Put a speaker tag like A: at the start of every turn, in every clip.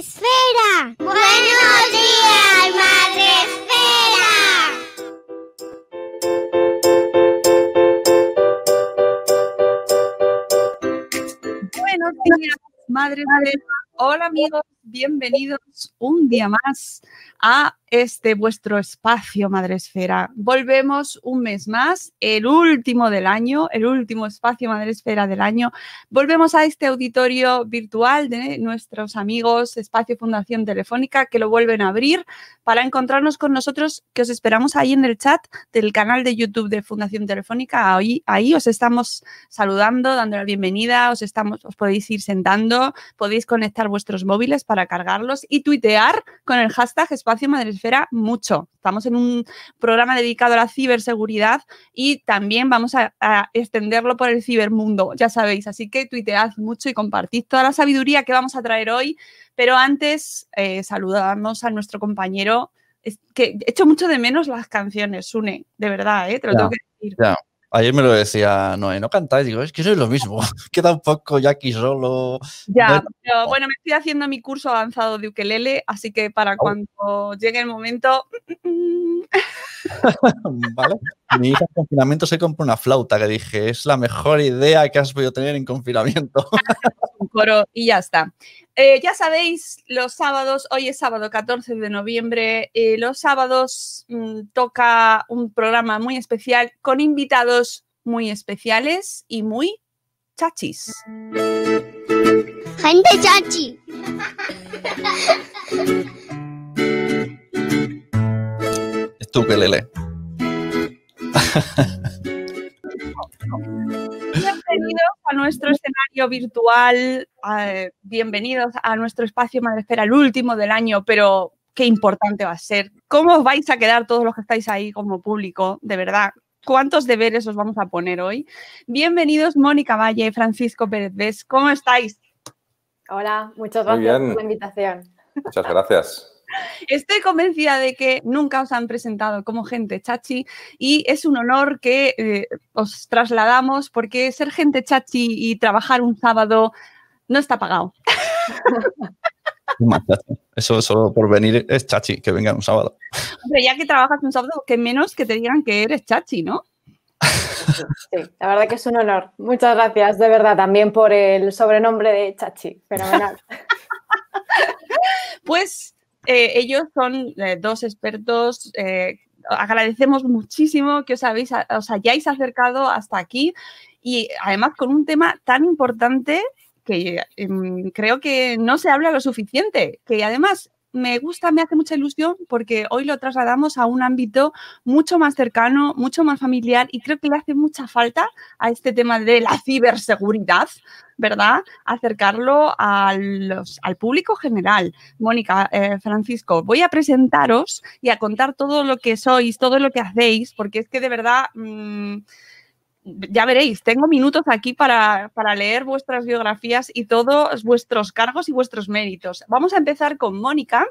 A: Esfera. Buenos días, Madre Esfera. Buenos días, Madre Esfera. Hola amigos, bienvenidos un día más a este vuestro espacio, Madresfera. Volvemos un mes más, el último del año, el último espacio Madresfera del año. Volvemos a este auditorio virtual de nuestros amigos Espacio Fundación Telefónica que lo vuelven a abrir para encontrarnos con nosotros que os esperamos ahí en el chat del canal de YouTube de Fundación Telefónica. Ahí, os estamos saludando, dando la bienvenida, os, estamos, os podéis ir sentando, podéis conectar vuestros móviles para cargarlos y tuitear con el hashtag Espacio Madresfera mucho. Estamos en un programa dedicado a la ciberseguridad y también vamos a, extenderlo por el cibermundo, ya sabéis. Así que tuitead mucho y compartid toda la sabiduría que vamos a traer hoy. Pero antes, eh, saludamos a nuestro compañero. que que echo mucho de menos las canciones, Sune, de verdad, ¿eh? te lo tengo que
B: decir. Ayer me lo decía Noé, no cantáis, digo, es que soy lo mismo, queda un poco ya solo. Ya,
A: pero bueno, me estoy haciendo mi curso avanzado de ukelele, así que para cuando llegue el momento...
B: vale, mi hija en confinamiento se compró una flauta, que dije, es la mejor idea que has podido tener en confinamiento.
A: coro y ya está. Eh, ya sabéis, los sábados, hoy es sábado 14 de noviembre, eh, los sábados mm, toca un programa muy especial con invitados muy especiales y muy chachis.
C: Gente chachi.
A: bienvenidos a nuestro escenario virtual, bienvenidos a nuestro espacio Madresfera, el último del año, pero qué importante va a ser. ¿Cómo os vais a quedar todos los que estáis ahí como público? De verdad, ¿cuántos deberes os vamos a poner hoy? Bienvenidos Mónica Valle, Francisco Pérez ¿cómo estáis? Hola, muchas gracias por la invitación.
D: Muchas gracias.
A: Estoy convencida de que nunca os han presentado como gente chachi y es un honor que eh, os trasladamos porque ser gente chachi y trabajar un sábado no está pagado.
B: Eso solo por venir es chachi, que vengan un sábado.
A: ya que trabajas un sábado, que menos que te digan que eres chachi, ¿no?
C: Sí, la verdad que es un honor. Muchas gracias, de verdad, también por el sobrenombre de chachi. Fenomenal.
A: Pues eh, ellos son eh, dos expertos. Eh, agradecemos muchísimo que os, habéis, os hayáis acercado hasta aquí y además con un tema tan importante que em, creo que no se habla lo suficiente, que además me gusta, me hace mucha ilusión porque hoy lo trasladamos a un ámbito mucho más cercano, mucho más familiar y creo que le hace mucha falta a este tema de la ciberseguridad, ¿verdad? Acercarlo a al público general. Mónica, eh, Francisco, voy a presentaros y a contar todo lo que sois, todo lo que hacéis, porque es que de verdad... Mm, ya veréis, tengo minutos aquí para, leer vuestras biografías y todos vuestros cargos y vuestros méritos. Vamos a empezar con Mónica,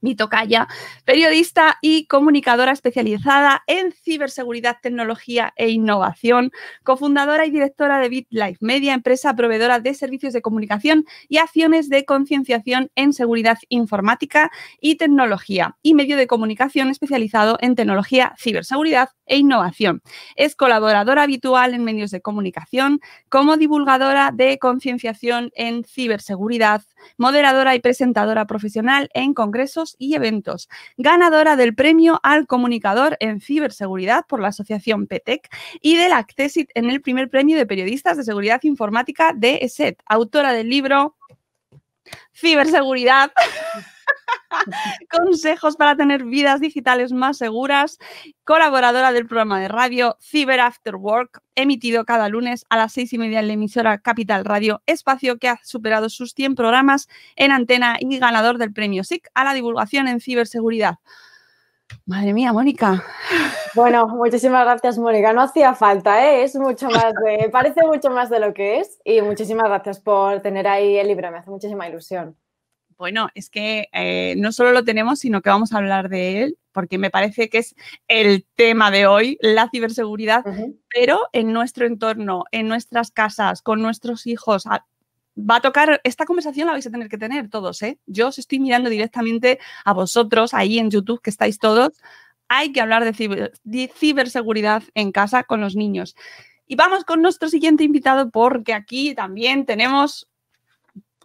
A: mi tocaya, periodista y comunicadora especializada en ciberseguridad, tecnología e innovación, cofundadora y directora de BitLife Media, empresa proveedora de servicios de comunicación y acciones de concienciación en seguridad informática y tecnología, y medio de comunicación especializado en tecnología, ciberseguridad e innovación. Es colaboradora habitual en medios de comunicación como divulgadora de concienciación en ciberseguridad, moderadora y presentadora profesional en congresos y eventos, ganadora del premio al comunicador en ciberseguridad por la Asociación PETEC y del Accessit en el primer premio de periodistas de seguridad informática de ESET, autora del libro Ciberseguridad. Consejos para tener vidas digitales más seguras, colaboradora del programa de radio Cyber After Work, emitido cada lunes a las seis y media en la emisora Capital Radio, espacio que ha superado sus 100 programas en antena y ganador del premio SIC a la divulgación en ciberseguridad.
C: Madre mía, Mónica. Bueno, muchísimas gracias, Mónica. No hacía falta, ¿eh? es mucho más parece mucho más de lo que es. Y muchísimas gracias por tener ahí el libro, me hace muchísima ilusión.
A: Bueno, es que eh, no solo lo tenemos, sino que vamos a hablar de él porque me parece que es el tema de hoy, la ciberseguridad, pero en nuestro entorno, en nuestras casas, con nuestros hijos. Ah, va a tocar, esta conversación la vais a tener que tener todos, ¿eh? Yo os estoy mirando directamente a vosotros ahí en YouTube, que estáis todos. Hay que hablar de ciberseguridad en casa con los niños. Y vamos con nuestro siguiente invitado porque aquí también tenemos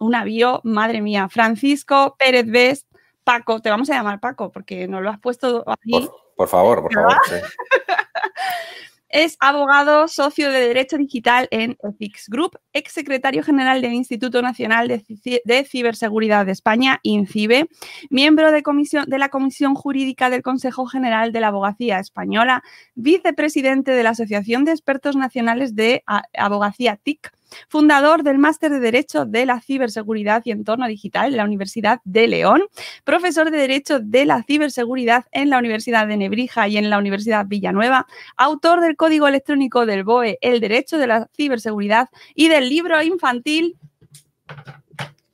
A: un avión, madre mía, Francisco Pérez Vest Paco, te vamos a llamar Paco porque nos lo has puesto aquí.
D: Por, favor, por favor.
A: es abogado, socio de Derecho Digital en Ethics Group, exsecretario general del Instituto Nacional de, Ciberseguridad de España, INCIBE, miembro de, de la Comisión Jurídica del Consejo General de la Abogacía Española, vicepresidente de la Asociación de Expertos Nacionales de Abogacía TIC fundador del Máster de Derecho de la Ciberseguridad y Entorno Digital en la Universidad de León, profesor de Derecho de la Ciberseguridad en la Universidad de Nebrija y en la Universidad Villanueva, autor del Código Electrónico del BOE, El Derecho de la Ciberseguridad y del libro infantil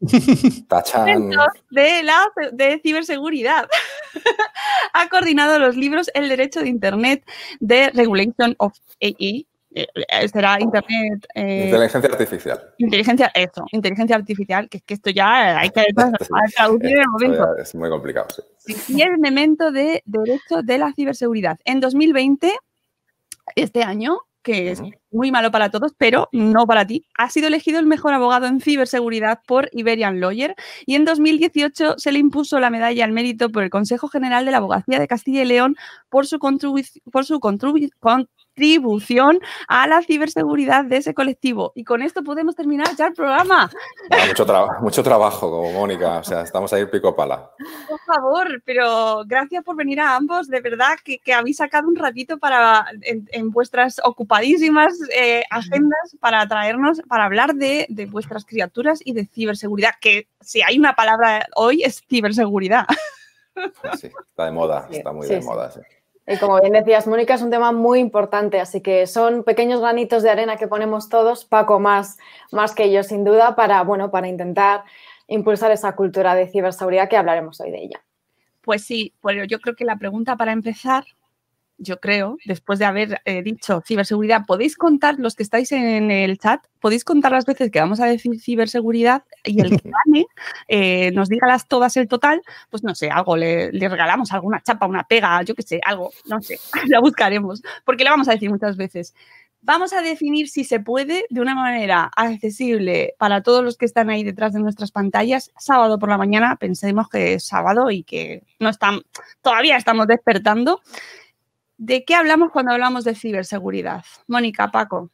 D: de
A: la de ciberseguridad. ha coordinado los libros El Derecho de Internet de Regulation of AI eh, eh, será internet. Eh, inteligencia artificial. Inteligencia, eso, inteligencia artificial,
D: que es que esto ya hay que traducir el momento. Es muy complicado,
A: sí. Y el elemento de derecho de la ciberseguridad. En 2020, este año, que es muy malo para todos, pero no para ti, ha sido elegido el mejor abogado en ciberseguridad por Iberian Lawyer y en 2018 se le impuso la medalla al mérito por el Consejo General de la Abogacía de Castilla y León por su, por su contribución a la ciberseguridad de ese colectivo. Y con esto podemos terminar ya el programa. Ah,
D: mucho, mucho trabajo, como Mónica, o sea, estamos ahí pico pala.
A: Por favor, pero gracias por venir a ambos, de verdad que, habéis sacado un ratito para en, vuestras ocupadísimas eh, agendas para traernos, para hablar de, vuestras criaturas y de ciberseguridad,
C: que si hay una palabra hoy es ciberseguridad.
D: Sí, está de moda, está muy de moda. Sí.
C: Y como bien decías, Mónica, es un tema muy importante, así que son pequeños granitos de arena que ponemos todos, Paco más, más que yo sin duda, para, bueno, para intentar impulsar esa cultura de ciberseguridad que hablaremos hoy de ella.
A: Pues sí, bueno, yo creo que la pregunta para empezar yo creo, después de haber eh, dicho ciberseguridad, podéis contar, los que estáis en el chat, podéis contar las veces que vamos a decir ciberseguridad y el que gane eh, nos diga las todas el total, pues no sé, algo, le, regalamos alguna chapa, una pega, yo qué sé, algo, no sé, la buscaremos, porque la vamos a decir muchas veces. Vamos a definir si se puede de una manera accesible para todos los que están ahí detrás de nuestras pantallas. Sábado por la mañana, pensemos que es sábado y que no están, todavía estamos despertando. ¿De qué hablamos cuando hablamos de ciberseguridad? Mónica, Paco.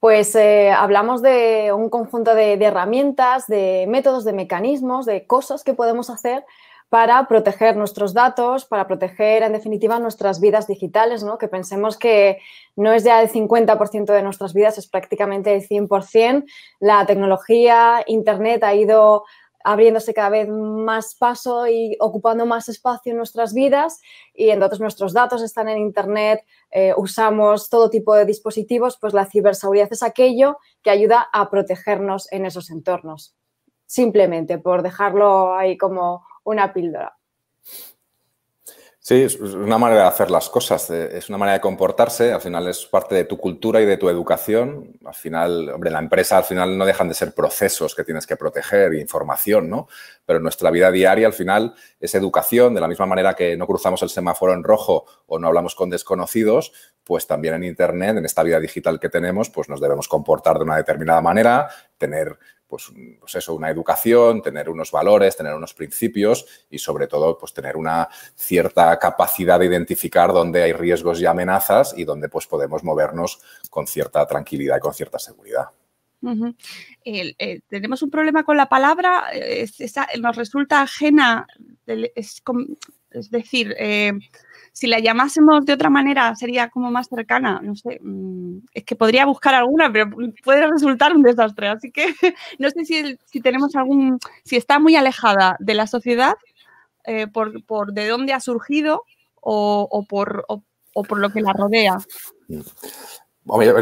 C: Pues eh, hablamos de un conjunto de, de herramientas, de métodos, de mecanismos, de cosas que podemos hacer para proteger nuestros datos, para proteger en definitiva nuestras vidas digitales, ¿no? que pensemos que no es ya el 50% de nuestras vidas, es prácticamente el 100%. La tecnología, Internet ha ido abriéndose cada vez más paso y ocupando más espacio en nuestras vidas y entonces nuestros datos están en Internet, eh, usamos todo tipo de dispositivos, pues la ciberseguridad es aquello que ayuda a protegernos en esos entornos, simplemente por dejarlo ahí como una píldora.
D: Sí, es una manera de hacer las cosas, eh, es una manera de comportarse, al final es parte de tu cultura y de tu educación. Al final, hombre, la empresa al final no dejan de ser procesos que tienes que proteger, información, ¿no? Pero nuestra vida diaria al final es educación, de la misma manera que no cruzamos el semáforo en rojo o no hablamos con desconocidos, pues también en Internet, en esta vida digital que tenemos, pues nos debemos comportar de una determinada manera, tener pues, pues, eso, una educación, tener unos valores, tener unos principios y sobre todo pues tener una cierta capacidad de identificar dónde hay riesgos y amenazas y dónde pues podemos movernos con cierta tranquilidad y con cierta seguridad.
A: Eh, tenemos un problema con la palabra, eh, nos resulta ajena, es decir, eh, si la llamásemos de otra manera sería como más cercana, no sé, mm, es que podría buscar alguna, pero puede resultar un desastre. Así que no sé si, tenemos algún, si está muy alejada de la sociedad, eh, por, de dónde ha surgido o, o por, lo que la rodea.
D: Mm.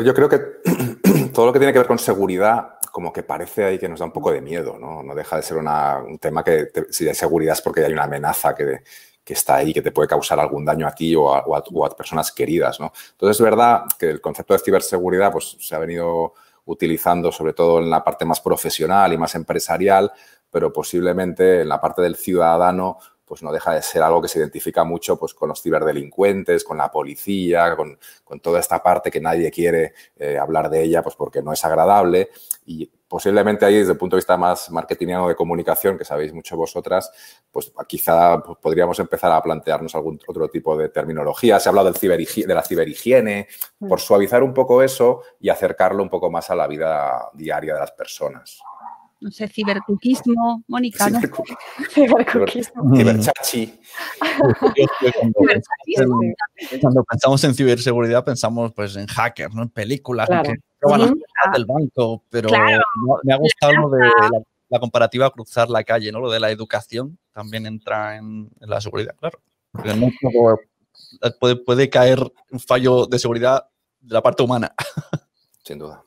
D: Yo creo que todo lo que tiene que ver con seguridad como que parece ahí que nos da un poco de miedo, ¿no? No deja de ser un tema que si hay seguridad es porque hay una amenaza que, que está ahí, que te puede causar algún daño a ti o a, personas queridas, ¿no? Entonces, es verdad que el concepto de ciberseguridad pues, se ha venido utilizando sobre todo en la parte más profesional y más empresarial, pero posiblemente en la parte del ciudadano pues no deja de ser algo que se identifica mucho pues, con los ciberdelincuentes, con la policía, con, toda esta parte que nadie quiere eh, hablar de ella pues, porque no es agradable. Y posiblemente ahí desde el punto de vista más marketingiano de comunicación, que sabéis mucho vosotras, pues ah, quizá podríamos empezar a plantearnos algún otro tipo de terminología. Se ha hablado del de la ciberhigiene, mm. por suavizar un poco eso y acercarlo un poco más a la vida diaria de las personas
A: no sé, cibercuquismo, Mónica, ¿no? Cibercuquismo.
D: Ciberchachi.
B: Cuando pensamos en ciberseguridad pensamos pues en hackers, ¿no? En películas, que roban del banco, pero me ha gustado lo de la, comparativa cruzar la calle, ¿no? Lo de la educación también entra en, la seguridad, claro. puede caer un fallo de seguridad de la parte humana. Sin duda.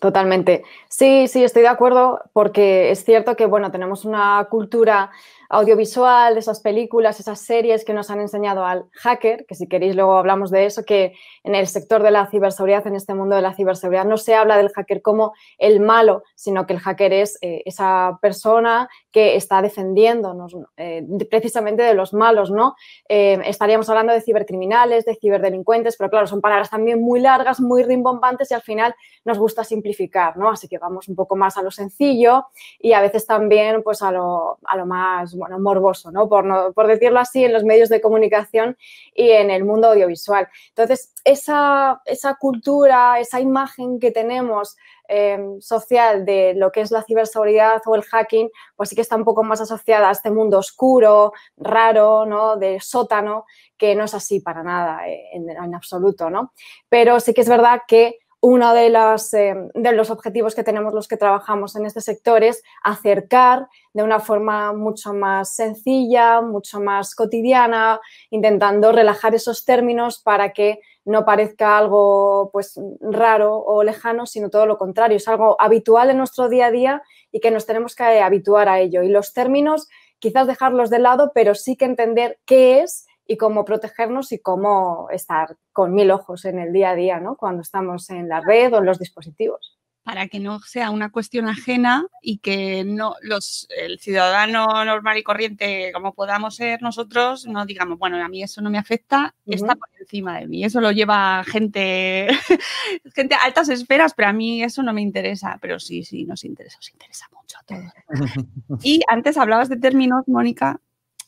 C: Totalmente. Sí, sí, estoy de acuerdo porque es cierto que, bueno, tenemos una cultura audiovisual, de esas películas, esas series que nos han enseñado al hacker, que si queréis luego hablamos de eso, que en el sector de la ciberseguridad, en este mundo de la ciberseguridad, no se habla del hacker como el malo, sino que el hacker es eh, esa persona que está defendiéndonos eh, precisamente de los malos, ¿no? Eh, estaríamos hablando de cibercriminales, de ciberdelincuentes, pero claro, son palabras también muy largas, muy rimbombantes y al final nos gusta simplificar, ¿no? Así que vamos un poco más a lo sencillo y a veces también pues a lo, a lo más bueno, morboso, ¿no? Por, por decirlo así, en los medios de comunicación y en el mundo audiovisual. Entonces, esa, esa cultura, esa imagen que tenemos em, social de lo que es la ciberseguridad o el hacking, pues sí que está un poco más asociada a este mundo oscuro, raro, ¿no? De sótano, que no es así para nada, eh, en, en absoluto, ¿no? Pero sí que es verdad que uno de, las, eh, de los objetivos que tenemos los que trabajamos en este sector es acercar de una forma mucho más sencilla, mucho más cotidiana, intentando relajar esos términos para que no parezca algo pues, raro o lejano, sino todo lo contrario. Es algo habitual en nuestro día a día y que nos tenemos que habituar a ello. Y los términos quizás dejarlos de lado, pero sí que entender qué es y cómo protegernos y cómo estar con mil ojos en el día a día, ¿no? Cuando estamos en la red o en los dispositivos
A: para que no sea una cuestión ajena y que no los el ciudadano normal y corriente como podamos ser nosotros no digamos bueno a mí eso no me afecta está por encima de mí eso lo lleva gente gente a altas esferas pero a mí eso no me interesa pero sí sí nos interesa os interesa mucho a todos y antes hablabas de términos Mónica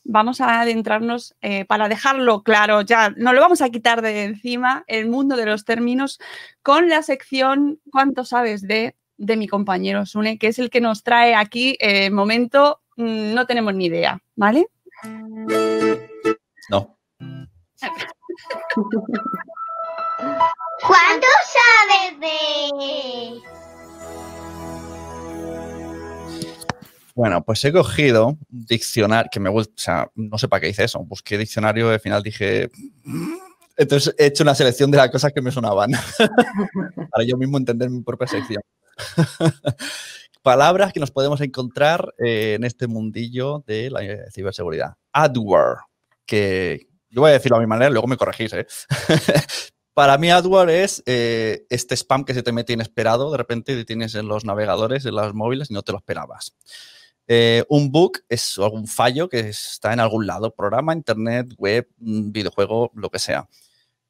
A: vamos a adentrarnos eh, para dejarlo claro ya. No lo vamos a quitar de encima el mundo de los términos con la sección ¿Cuánto sabes de? de mi compañero Sune, que es el que nos trae aquí eh, momento mm, no tenemos ni idea, ¿vale?
B: No.
A: ¿Cuánto sabes de...?
B: Bueno, pues he cogido un diccionario que me o sea, no sé para qué hice eso. Busqué diccionario y al final dije. Entonces he hecho una selección de las cosas que me sonaban. para yo mismo entender mi propia sección. Palabras que nos podemos encontrar eh, en este mundillo de la eh, ciberseguridad. Adware, que yo voy a decirlo a mi manera, luego me corregís. ¿eh? Para mí adware es eh, este spam que se te mete inesperado, de repente tienes en los navegadores, en los móviles y no te lo esperabas. Eh, un bug es algún fallo que está en algún lado, programa, internet, web, mm, videojuego, lo que sea.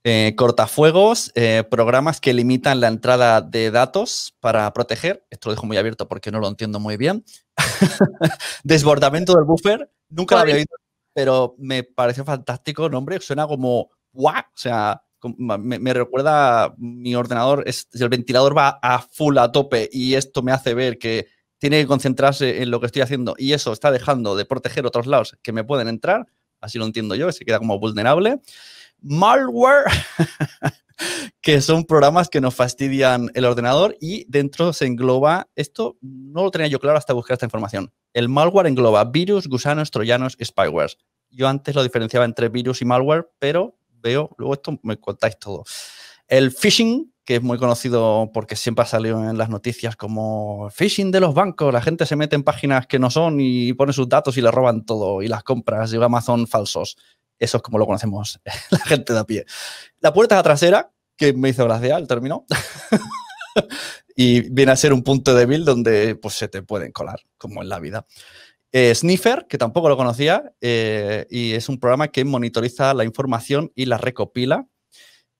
B: Eh, cortafuegos, eh, programas que limitan la entrada de datos para proteger. Esto lo dejo muy abierto porque no lo entiendo muy bien. Desbordamiento del buffer. Nunca lo había visto, pero me pareció fantástico nombre. Suena como ¡guau! O sea, me, recuerda mi ordenador. Es, el ventilador va a full a tope y esto me hace ver que tiene que concentrarse en lo que estoy haciendo y eso está dejando de proteger otros lados que me pueden entrar, así lo entiendo yo, que se queda como vulnerable. Malware, que son programas que nos fastidian el ordenador y dentro se engloba, esto no lo tenía yo claro hasta buscar esta información, el malware engloba virus, gusanos, troyanos y spywares. Yo antes lo diferenciaba entre virus y malware, pero veo, luego esto me contáis todo. El phishing, que es muy conocido porque siempre ha salido en las noticias como phishing de los bancos, la gente se mete en páginas que no son y pone sus datos y le roban todo y las compras de Amazon falsos. Eso es como lo conocemos la gente de a pie. La puerta trasera, que me hizo gracia el término, y viene a ser un punto débil donde pues, se te pueden colar, como en la vida. Eh, Sniffer, que tampoco lo conocía, eh, y es un programa que monitoriza la información y la recopila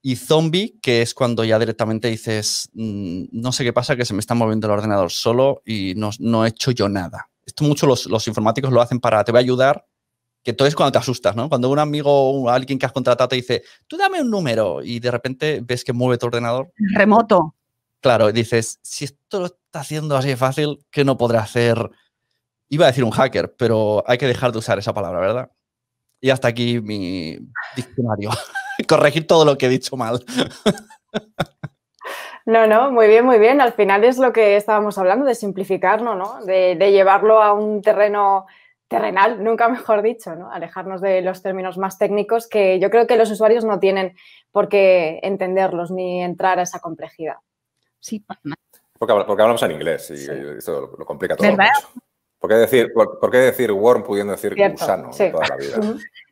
B: y zombie, que es cuando ya directamente dices, mm, no sé qué pasa, que se me está moviendo el ordenador solo y no, he hecho yo nada. Esto mucho los, los, informáticos lo hacen para, te voy a ayudar, que todo es cuando te asustas, ¿no? Cuando un amigo o alguien que has contratado te dice, tú dame un número y de repente ves que mueve tu ordenador. Remoto. Claro, y dices, si esto lo está haciendo así de fácil, ¿qué no podrá hacer? Iba a decir un hacker, pero hay que dejar de usar esa palabra, ¿verdad? Y hasta aquí mi diccionario. corregir todo lo que he dicho mal.
C: No, no, muy bien, muy bien. Al final es lo que estábamos hablando, de simplificarlo, ¿no? De, llevarlo a un terreno terrenal, nunca mejor dicho, ¿no? Alejarnos de los términos más técnicos que yo creo que los usuarios no tienen por qué entenderlos ni entrar a esa complejidad. Sí.
D: Porque, porque hablamos en inglés y esto lo, complica todo. Mucho. ¿Por qué decir, por, qué decir worm pudiendo decir gusano toda la vida?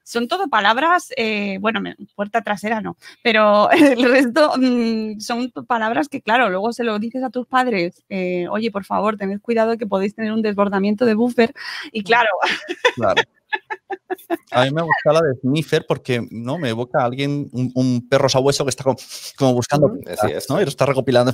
C: Son
A: todo palabras, eh, bueno, puerta trasera no, pero el resto mm, son palabras que, claro, luego se lo dices a tus padres, eh, oye, por favor, tened cuidado que podéis tener un desbordamiento de buffer y claro.
B: Claro. A mí me gusta la de sniffer porque no me evoca a alguien, un, perro sabueso que está como, buscando ¿no? Y lo está recopilando.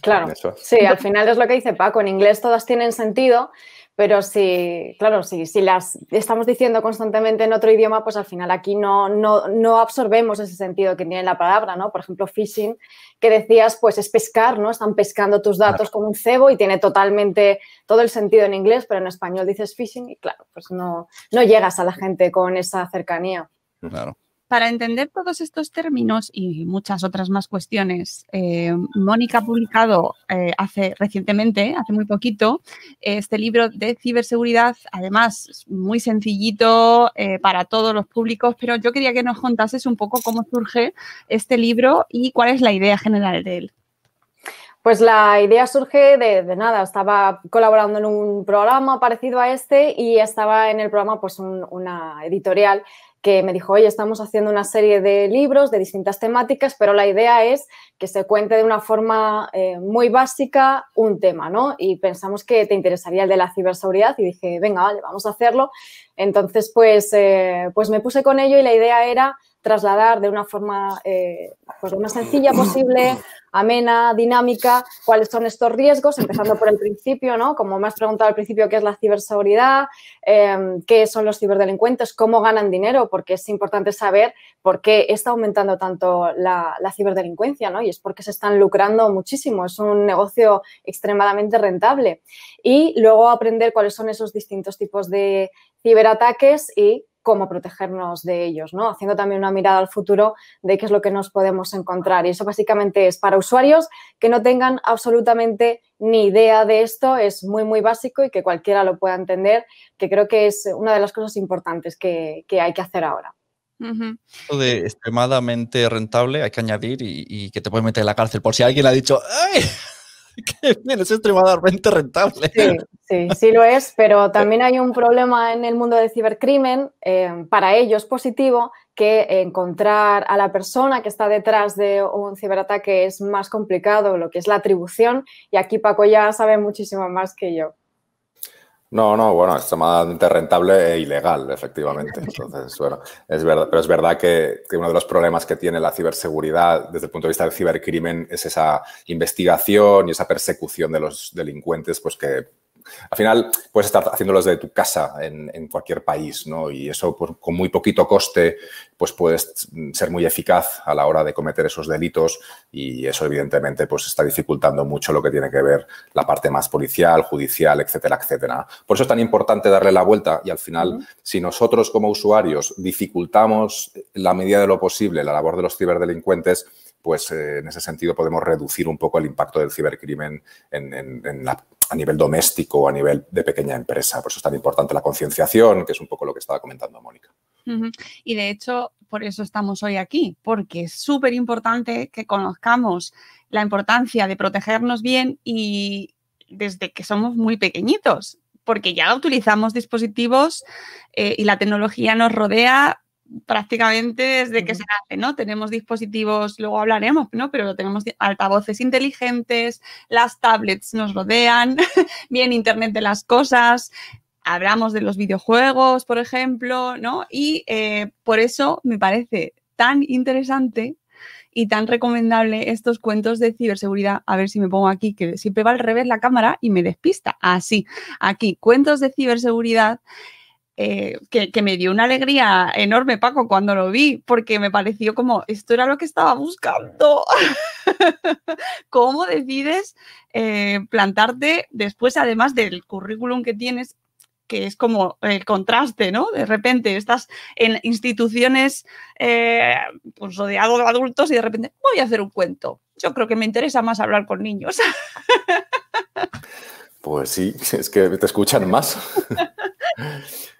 C: Claro. Sí, al final es lo que dice Paco. En inglés todas tienen sentido pero si, claro, si, si las estamos diciendo constantemente en otro idioma, pues al final aquí no, no, no absorbemos ese sentido que tiene la palabra, ¿no? Por ejemplo, phishing, que decías, pues es pescar, ¿no? Están pescando tus datos como un cebo y tiene totalmente todo el sentido en inglés, pero en español dices phishing y claro, pues no, no llegas a la gente con esa cercanía.
B: Claro.
A: Para entender todos estos términos y muchas otras más cuestiones, eh, Mónica ha publicado eh, hace recientemente, hace muy poquito, este libro de ciberseguridad, además muy sencillito eh, para todos los públicos, pero yo quería que nos contases un poco cómo surge este libro y cuál es la idea general de él.
C: Pues la idea surge de, nada, estaba colaborando en un programa parecido a este y estaba en el programa pues una editorial que me dijo, oye, estamos haciendo una serie de libros de distintas temáticas, pero la idea es que se cuente de una forma eh, muy básica un tema, ¿no? Y pensamos que te interesaría el de la ciberseguridad y dije, venga, vale, vamos a hacerlo. Entonces, pues, eh, pues me puse con ello y la idea era trasladar de una forma eh, pues, lo más sencilla posible, amena, dinámica, cuáles son estos riesgos, empezando por el principio, ¿no? Como me has preguntado al principio, ¿qué es la ciberseguridad? Em, ¿Qué son los ciberdelincuentes? ¿Cómo ganan dinero? Porque es importante saber por qué está aumentando tanto la, la ciberdelincuencia, ¿no? Y es porque se están lucrando muchísimo, es un negocio extremadamente rentable. Y luego aprender cuáles son esos distintos tipos de ciberataques y cómo protegernos de ellos, ¿no? Haciendo también una mirada al futuro de qué es lo que nos podemos encontrar. Y eso básicamente es para usuarios que no tengan absolutamente ni idea de esto, es muy, muy básico y que cualquiera lo pueda entender, que creo que es una de las cosas importantes que, hay que hacer ahora.
B: de extremadamente rentable, hay que añadir, y, que te puede meter en la cárcel. Por si alguien ha dicho, ¡ay! es extremadamente rentable.
C: Sí, sí, lo es, pero también hay un problema en el mundo del cibercrimen, eh, Para para ellos positivo, que encontrar a la persona que está detrás de un ciberataque es más complicado, lo que es la atribución, y aquí Paco ya sabe muchísimo más que yo.
D: No, no, bueno, extremadamente rentable e ilegal, efectivamente. Entonces, bueno, es verdad, pero es verdad que, que, uno de los problemas que tiene la ciberseguridad desde el punto de vista del cibercrimen es esa investigación y esa persecución de los delincuentes, pues que al final puedes estar haciéndolo desde tu casa en, cualquier país, ¿no? Y eso pues, con muy poquito coste, pues puedes ser muy eficaz a la hora de cometer esos delitos y eso evidentemente pues está dificultando mucho lo que tiene que ver la parte más policial, judicial, etcétera, etcétera. Por eso es tan importante darle la vuelta y al final, si nosotros como usuarios dificultamos la medida de lo posible la labor de los ciberdelincuentes, pues eh, en ese sentido podemos reducir un poco el impacto del cibercrimen en, a nivel doméstico o a nivel de pequeña empresa. Por eso es tan importante la concienciación, que es un poco lo que estaba comentando Mónica.
A: Y de hecho, por eso estamos hoy aquí, porque es súper importante que conozcamos la importancia de protegernos bien y desde que somos muy pequeñitos, porque ya utilizamos dispositivos eh, y la tecnología nos rodea prácticamente desde que se hace, ¿no? Tenemos dispositivos, luego hablaremos, ¿no? Pero tenemos altavoces inteligentes, las tablets nos rodean, bien Internet de las cosas, hablamos de los videojuegos, por ejemplo, ¿no? Y eh, por eso me parece tan interesante y tan recomendable estos cuentos de ciberseguridad. A ver si me pongo aquí, que siempre va al revés la cámara y me despista. Así, aquí, cuentos de ciberseguridad eh, que, me dio una alegría enorme, Paco, cuando lo vi, porque me pareció como, esto era lo que estaba buscando. ¿Cómo decides eh, plantarte después, además del currículum que tienes? que es como el contraste, ¿no? De repente estás en instituciones eh, pues rodeado de adultos y de repente voy a hacer un cuento. Yo creo que me interesa más hablar con niños.
D: Pues sí, es que te escuchan más.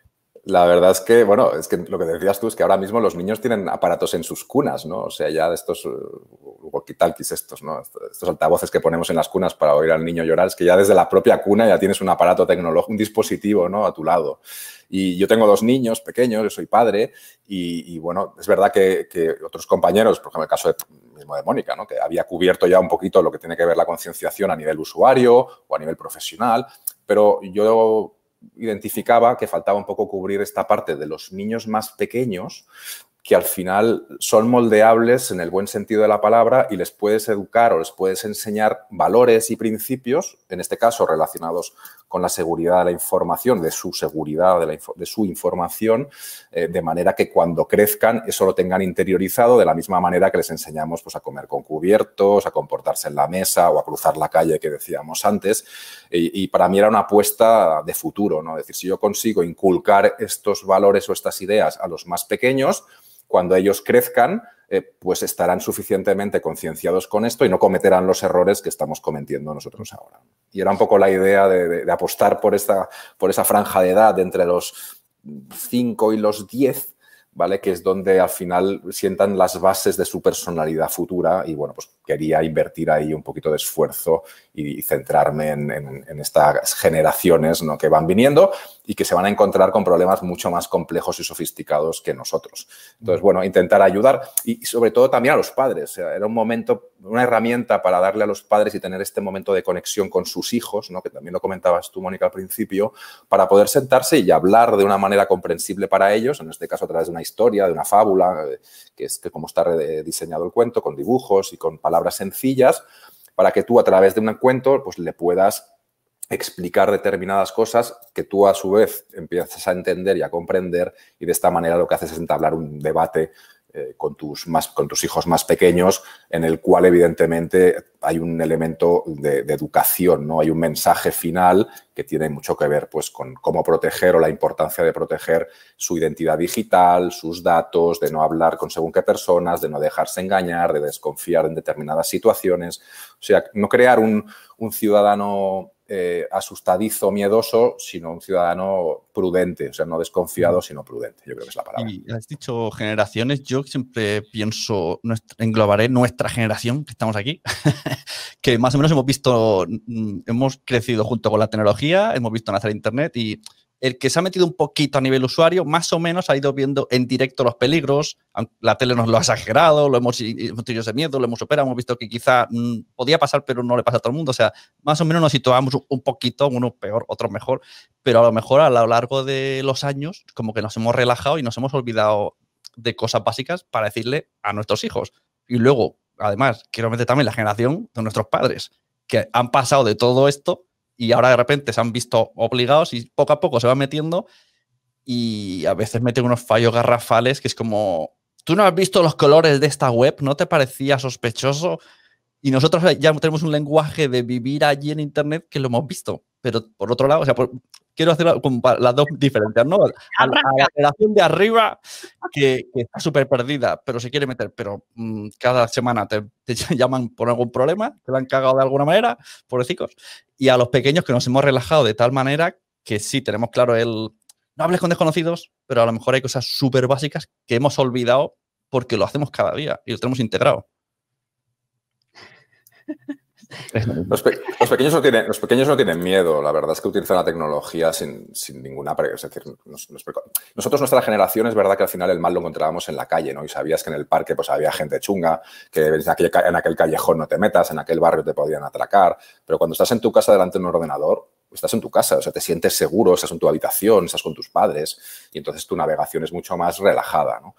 D: La verdad es que, bueno, es que lo que decías tú es que ahora mismo los niños tienen aparatos en sus cunas, ¿no? O sea, ya de estos eh, walkie-talkies estos, ¿no? Estos altavoces que ponemos en las cunas para oír al niño llorar, es que ya desde la propia cuna ya tienes un aparato tecnológico, un dispositivo, ¿no? A tu lado. Y yo tengo dos niños pequeños, yo soy padre, y, bueno, es verdad que, otros compañeros, por ejemplo, el caso mismo de Mónica, ¿no? Que había cubierto ya un poquito lo que tiene que ver la concienciación a nivel usuario o a nivel profesional, pero yo identificaba que faltaba un poco cubrir esta parte de los niños más pequeños que al final son moldeables en el buen sentido de la palabra y les puedes educar o les puedes enseñar valores y principios, en este caso relacionados con la seguridad de la información, de su seguridad, de, su información, eh, de manera que cuando crezcan eso lo tengan interiorizado de la misma manera que les enseñamos pues, a comer con cubiertos, a comportarse en la mesa o a cruzar la calle que decíamos antes. Y, para mí era una apuesta de futuro, ¿no? decir, si yo consigo inculcar estos valores o estas ideas a los más pequeños, cuando ellos crezcan, eh, pues estarán suficientemente concienciados con esto y no cometerán los errores que estamos cometiendo nosotros ahora. Y era un poco la idea de, apostar por, esta, por esa franja de edad entre los 5 y los 10 que es donde al final sientan las bases de su personalidad futura y bueno, pues quería invertir ahí un poquito de esfuerzo y centrarme en, estas generaciones ¿no? que van viniendo y que se van a encontrar con problemas mucho más complejos y sofisticados que nosotros. Entonces, mm. bueno, intentar ayudar y sobre todo también a los padres. Era un momento, una herramienta para darle a los padres y tener este momento de conexión con sus hijos, que también lo comentabas tú, Mónica, al principio, para poder sentarse y hablar de una manera comprensible para ellos, en este caso a través de una historia, de una fábula, eh, que es que como está rediseñado eh, el cuento, con dibujos y con palabras sencillas, para que tú a través de un cuento pues, le puedas explicar determinadas cosas que tú a su vez empiezas a entender y a comprender y de esta manera lo que haces es entablar un debate eh, con, tus más, con tus hijos más pequeños, en el cual evidentemente hay un elemento de, educación, ¿no? Hay un mensaje final que tiene mucho que ver pues, con cómo proteger o la importancia de proteger su identidad digital, sus datos, de no hablar con según qué personas, de no dejarse engañar, de desconfiar en determinadas situaciones. O sea, no crear un, un ciudadano eh, asustadizo, miedoso, sino un ciudadano prudente, o sea, no desconfiado, mm. sino prudente, yo creo que es la palabra. Y
B: has dicho generaciones, yo siempre pienso, englobaré nuestra generación, que estamos aquí, que más o menos hemos visto, mm, hemos crecido junto con la tecnología, hemos visto nacer Internet y el que se ha metido un poquito a nivel usuario, más o menos ha ido viendo en directo los peligros. La tele nos lo ha exagerado, lo hemos, hemos ese miedo, lo hemos superado, hemos visto que quizá mm, podía pasar, pero no le pasa a todo el mundo. O sea, más o menos nos situamos un poquito, uno peor, otro mejor, pero a lo mejor a lo largo de los años, como que nos hemos relajado y nos hemos olvidado de cosas básicas para decirle a nuestros hijos. Y luego, además, quiero meter también la generación de nuestros padres, que han pasado de todo esto y ahora de repente se han visto obligados y poco a poco se va metiendo y a veces meten unos fallos garrafales que es como, tú no has visto los colores de esta web, ¿no te parecía sospechoso? Y nosotros ya tenemos un lenguaje de vivir allí en Internet que lo hemos visto. Pero por otro lado, o sea, por, quiero hacer las dos diferentes, ¿no? A, la generación de arriba que, está súper perdida, pero se quiere meter, pero mm, cada semana te, llaman por algún problema, te la han cagado de alguna manera, pobrecicos. Y a los pequeños que nos hemos relajado de tal manera que sí tenemos claro el no hables con desconocidos, pero a lo mejor hay cosas súper básicas que hemos olvidado porque lo hacemos cada día y lo tenemos integrado.
D: Los, pequeños no tienen, los pequeños no tienen miedo, la verdad es que utilizan la tecnología sin, sin ninguna... Es decir, nosotros, nuestra generación, es verdad que al final el mal lo encontrábamos en la calle, ¿no? Y sabías que en el parque pues había gente chunga, que en aquel, en aquel callejón no te metas, en aquel barrio te podían atracar, pero cuando estás en tu casa delante de un ordenador, estás en tu casa, o sea, te sientes seguro, estás en tu habitación, estás con tus padres, y entonces tu navegación es mucho más relajada, ¿no?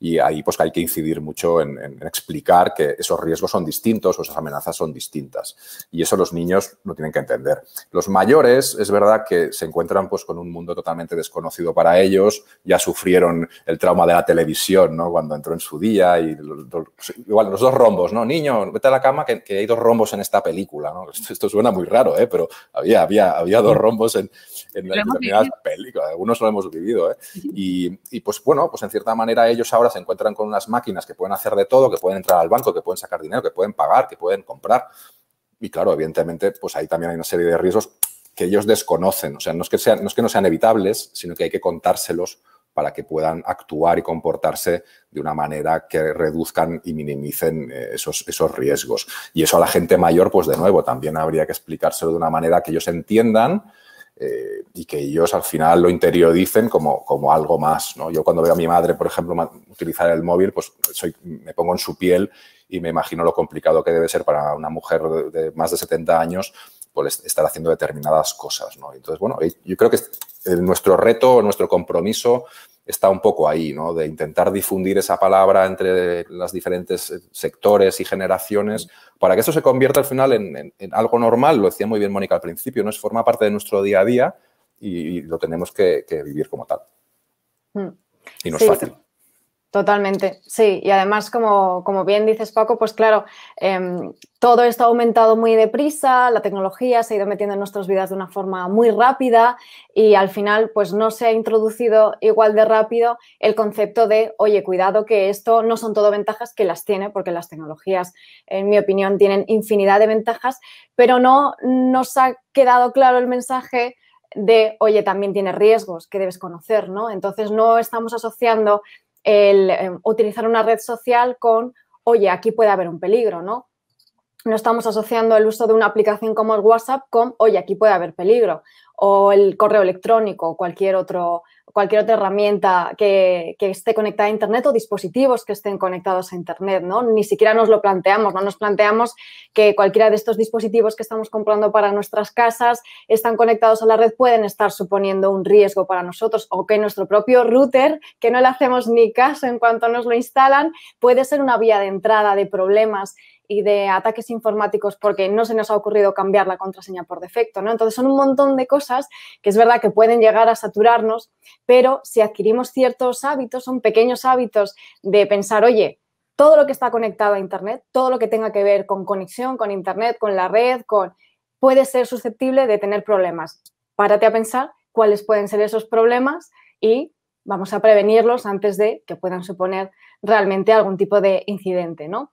D: y ahí pues hay que incidir mucho en, explicar que esos riesgos son distintos o esas amenazas son distintas. Y eso los niños lo tienen que entender. Los mayores es verdad que se encuentran pues con un mundo totalmente desconocido para ellos, ya sufrieron el trauma de la televisión, ¿no? Cuando entró en su día y igual los dos rombos, ¿no? Niño, vete a la cama que, hay dos rombos en esta película, Esto, suena muy raro, ¿eh? Pero había, había, había dos rombos en, la película. algunos lo hemos vivido, ¿eh? Y, y pues bueno, pues en cierta manera ellos ahora se encuentran con unas máquinas que pueden hacer de todo, que pueden entrar al banco, que pueden sacar dinero, que pueden pagar, que pueden comprar. Y claro, evidentemente, pues ahí también hay una serie de riesgos que ellos desconocen. O sea, no es que, sean, no, sean evitables, sino que hay que contárselos para que puedan actuar y comportarse de una manera que reduzcan y minimicen eh, esos, esos riesgos. Y eso a la gente mayor, pues de nuevo, también habría que explicárselo de una manera que ellos entiendan, eh, y que ellos al final lo interioricen como, como algo más. ¿no? Yo cuando veo a mi madre, por ejemplo, utilizar el móvil, pues soy, me pongo en su piel y me imagino lo complicado que debe ser para una mujer de, más de 70 años pues, estar haciendo determinadas cosas. ¿no? Entonces, bueno, eh, yo creo que eh, nuestro reto, nuestro compromiso está un poco ahí, ¿no? De intentar difundir esa palabra entre los diferentes eh, sectores y generaciones mm. para que eso se convierta al final en, algo normal, lo decía muy bien Mónica al principio, ¿no? Es forma parte de nuestro día a día y, lo tenemos que, vivir como tal. Mm. Y no es fácil.
C: Totalmente, sí. Y además, como, como bien dices, Paco, pues claro, em, todo esto ha aumentado muy deprisa, la tecnología se ha ido metiendo en nuestras vidas de una forma muy rápida y al final, pues no se ha introducido igual de rápido el concepto de, oye, cuidado que esto no son todo ventajas que las tiene, porque las tecnologías, en mi opinión, tienen infinidad de ventajas, pero no nos ha quedado claro el mensaje de, oye, también tiene riesgos que debes conocer, ¿no? Entonces no estamos asociando el em, utilizar una red social con, oye, aquí puede haber un peligro, ¿no? no estamos asociando el uso de una aplicación como el WhatsApp con, oye, aquí puede haber peligro, o el correo electrónico, o cualquier, otro, cualquier otra herramienta que, esté conectada a Internet o dispositivos que estén conectados a Internet, ¿no? Ni siquiera nos lo planteamos, no nos planteamos que cualquiera de estos dispositivos que estamos comprando para nuestras casas están conectados a la red, pueden estar suponiendo un riesgo para nosotros, o que nuestro propio router, que no le hacemos ni caso en cuanto nos lo instalan, puede ser una vía de entrada de problemas y de ataques informáticos porque no se nos ha ocurrido cambiar la contraseña por defecto, ¿no? Entonces son un montón de cosas que es verdad que pueden llegar a saturarnos, pero si adquirimos ciertos hábitos, son pequeños hábitos de pensar, oye, todo lo que está conectado a Internet, todo lo que tenga que ver con conexión, con Internet, con la red, con puede ser susceptible de tener problemas. Párate a pensar cuáles pueden ser esos problemas y vamos a prevenirlos antes de que puedan suponer realmente algún tipo de incidente, ¿no?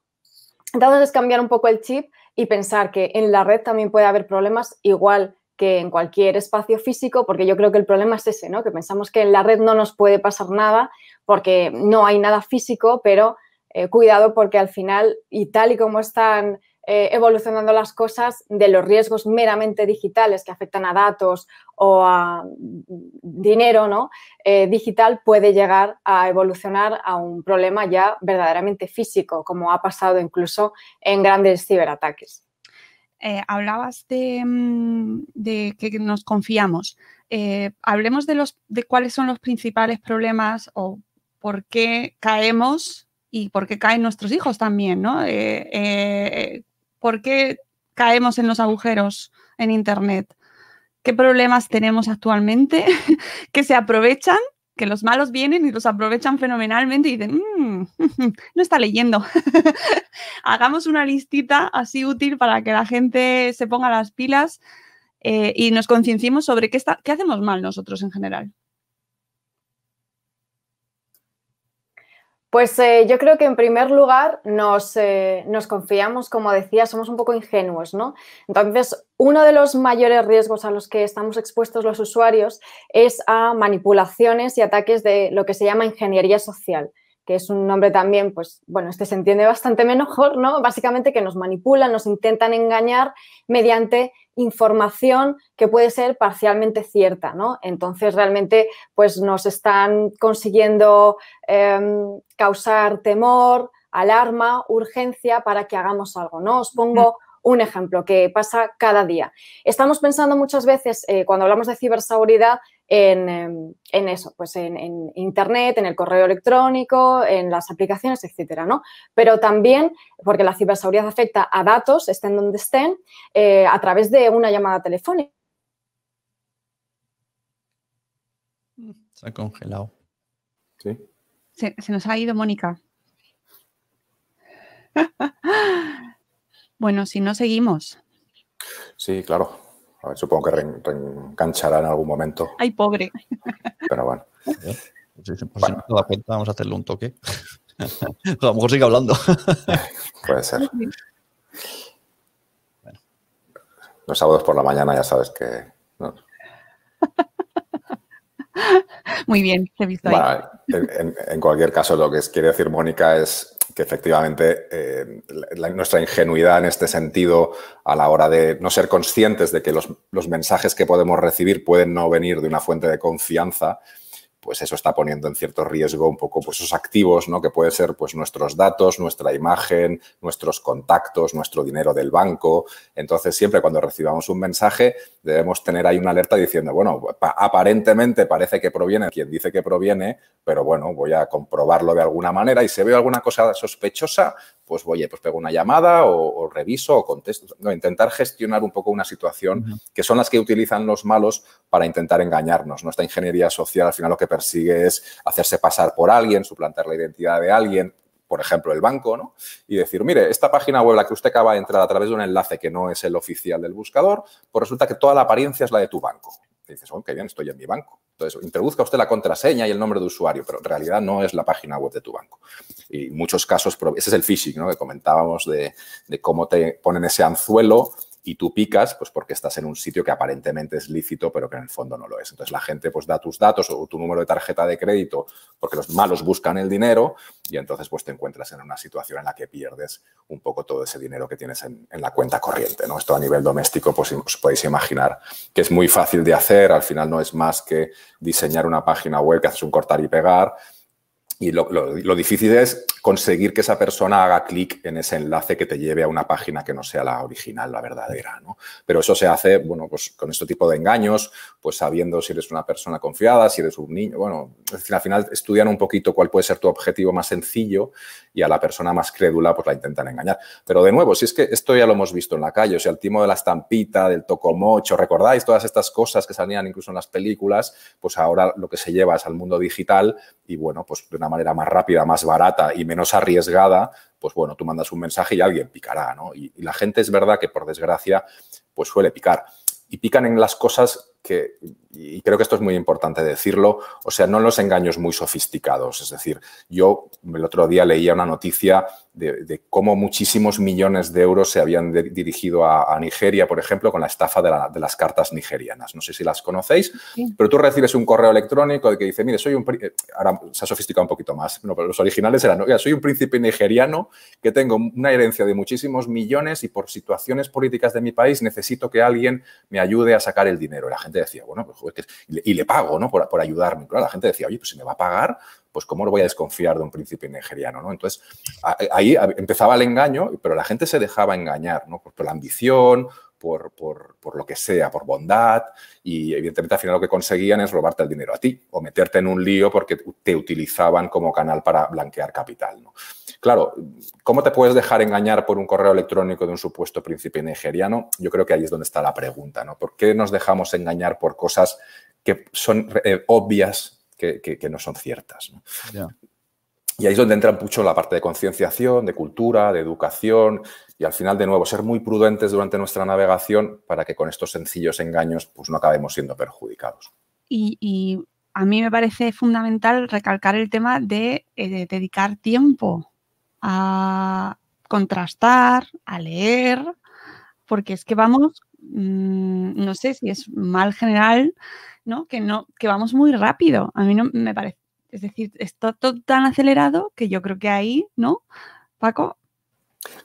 C: Entonces es cambiar un poco el chip y pensar que en la red también puede haber problemas igual que en cualquier espacio físico, porque yo creo que el problema es ese, ¿no? Que pensamos que en la red no nos puede pasar nada porque no hay nada físico, pero eh, cuidado porque al final, y tal y como están eh, evolucionando las cosas de los riesgos meramente digitales que afectan a datos o a mm, dinero ¿no? Eh, digital puede llegar a evolucionar a un problema ya verdaderamente físico, como ha pasado incluso en grandes ciberataques.
A: Eh, hablabas mm, de, que nos confiamos. hablemos de, los, de cuáles son los principales problemas o por qué caemos y por qué caen nuestros hijos también, ¿no? ¿Por qué caemos en los agujeros en Internet? ¿Qué problemas tenemos actualmente que se aprovechan? Que los malos vienen y los aprovechan fenomenalmente y dicen, mm, no está leyendo. Hagamos una listita así útil para que la gente se ponga las pilas eh, y nos concienciemos sobre qué
C: hacemos mal nosotros en general. Pues eh, yo creo que en primer lugar nos, eh, nos, confiamos, como decía, somos un poco ingenuos, ¿no? Entonces, uno de los mayores riesgos a los que estamos expuestos los usuarios es a manipulaciones y ataques de lo que se llama ingeniería social que es un nombre también, pues bueno, este se entiende bastante mejor, ¿no? Básicamente que nos manipulan, nos intentan engañar mediante información que puede ser parcialmente cierta, ¿no? Entonces realmente pues nos están consiguiendo em, causar temor, alarma, urgencia para que hagamos algo, ¿no? Os pongo un ejemplo que pasa cada día. Estamos pensando muchas veces, eh, cuando hablamos de ciberseguridad, Em, en, eso, pues en, Internet, en el correo electrónico, en las aplicaciones, etcétera, ¿no? Pero también, porque la ciberseguridad afecta a datos, estén donde estén, eh, a través de una llamada telefónica.
B: Se ha congelado. Sí.
C: Se,
A: se nos ha ido Mónica. bueno, si no, seguimos.
D: Sí, claro supongo que reenganchará en algún momento. Ay, pobre. Pero bueno. vamos a hacerle
B: un toque. a lo mejor sigue hablando. Puede ser.
D: Los sábados por la mañana ya sabes que...
A: Muy bien, te he visto
D: en, cualquier caso, lo que quiere decir Mónica es que efectivamente eh, nuestra ingenuidad en este sentido a la hora de no ser conscientes de que los, los mensajes que podemos recibir pueden no venir de una fuente de confianza, pues eso está poniendo en cierto riesgo un poco pues esos activos, ¿no? Que puede ser pues nuestros datos, nuestra imagen, nuestros contactos, nuestro dinero del banco. Entonces, siempre cuando recibamos un mensaje, debemos tener ahí una alerta diciendo, bueno, aparentemente parece que proviene quien dice que proviene, pero bueno, voy a comprobarlo de alguna manera y si veo alguna cosa sospechosa, pues oye, pues pego una llamada o, reviso o contesto. No, intentar gestionar un poco una situación que son las que utilizan los malos para intentar engañarnos. Nuestra ingeniería social al final lo que persigue es hacerse pasar por alguien, suplantar la identidad de alguien, por ejemplo, el banco, ¿no? Y decir, mire, esta página web la que usted acaba de entrar a través de un enlace que no es el oficial del buscador, pues resulta que toda la apariencia es la de tu banco dices, oh, bien, estoy en mi banco. Entonces, introduzca usted la contraseña y el nombre de usuario, pero en realidad no es la página web de tu banco. Y muchos casos, ese es el phishing, ¿no? Que comentábamos de cómo te ponen ese anzuelo y tú picas, pues porque estás en un sitio que aparentemente es lícito, pero que en el fondo no lo es. Entonces la gente pues da tus datos o tu número de tarjeta de crédito, porque los malos buscan el dinero y entonces pues te encuentras en una situación en la que pierdes un poco todo ese dinero que tienes en, la cuenta corriente. ¿no? Esto a nivel doméstico pues os podéis imaginar que es muy fácil de hacer, al final no es más que diseñar una página web que haces un cortar y pegar, y lo, lo, difícil es conseguir que esa persona haga clic en ese enlace que te lleve a una página que no sea la original, la verdadera, ¿no? Pero eso se hace, bueno, pues con este tipo de engaños, pues sabiendo si eres una persona confiada, si eres un niño, bueno, es decir, al final estudian un poquito cuál puede ser tu objetivo más sencillo y a la persona más crédula pues la intentan engañar. Pero de nuevo, si es que esto ya lo hemos visto en la calle, o sea, el timo de la estampita, del tocomocho, ¿recordáis todas estas cosas que salían incluso en las películas? Pues ahora lo que se lleva es al mundo digital y bueno, pues de una manera más rápida, más barata y menos es arriesgada, pues bueno, tú mandas un mensaje y alguien picará, ¿no? y la gente es verdad que, por desgracia, pues suele picar. Y pican en las cosas y creo que esto es muy importante decirlo, o sea, no los engaños muy sofisticados. Es decir, yo el otro día leía una noticia de, cómo muchísimos millones de euros se habían dirigido a, Nigeria, por ejemplo, con la estafa de, las cartas nigerianas. No sé si las conocéis, pero tú recibes un correo electrónico que dice, mire, soy un... Eh, ahora se ha sofisticado un poquito más, pero los originales eran, soy un príncipe nigeriano que tengo una herencia de muchísimos millones y por situaciones políticas de mi país necesito que alguien me ayude a sacar el dinero. La gente decía, bueno, pues, y, le, pago, ¿no? Por, ayudarme. Claro, la gente decía, oye, pues si me va a pagar, pues cómo lo voy a desconfiar de un príncipe nigeriano, ¿no? Entonces, eh, ahí empezaba el engaño, pero la gente se dejaba engañar, ¿no? Por, la ambición, por, por, por, lo que sea, por bondad, y evidentemente al final lo que conseguían es robarte el dinero a ti o meterte en un lío porque te utilizaban como canal para blanquear capital, ¿no? Claro, ¿cómo te puedes dejar engañar por un correo electrónico de un supuesto príncipe nigeriano? Yo creo que ahí es donde está la pregunta, ¿no? ¿Por qué nos dejamos engañar por cosas que son eh, obvias que, no son ciertas? Y ahí es donde entra mucho la parte de concienciación, de cultura, de educación y al final, de nuevo, ser muy prudentes durante nuestra navegación para que con estos sencillos engaños pues, no acabemos siendo perjudicados.
A: Y, a mí me parece fundamental recalcar el tema de eh, dedicar tiempo a contrastar, a leer, porque es que vamos, mm, no sé si es mal general, ¿no? Que no, que vamos muy rápido. A mí no me parece. Es decir, está todo tan acelerado que yo creo que ahí, ¿no? Paco,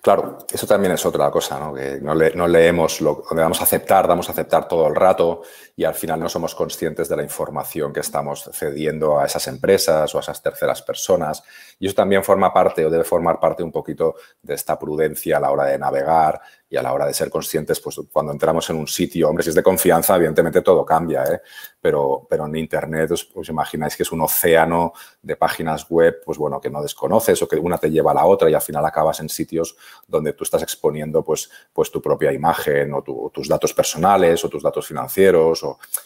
D: Claro, eso también es otra cosa, ¿no? Que no, no leemos lo que vamos a aceptar, damos a aceptar todo el rato y al final no somos conscientes de la información que estamos cediendo a esas empresas o a esas terceras personas. Y eso también forma parte o debe formar parte un poquito de esta prudencia a la hora de navegar, y a la hora de ser conscientes, pues cuando entramos en un sitio, hombre, si es de confianza, evidentemente todo cambia, ¿eh? pero, pero en Internet os, imagináis que es un océano de páginas web, pues bueno, que no desconoces o que una te lleva a la otra y al final acabas en sitios donde tú estás exponiendo pues, pues tu propia imagen o tus datos personales o tus datos financieros.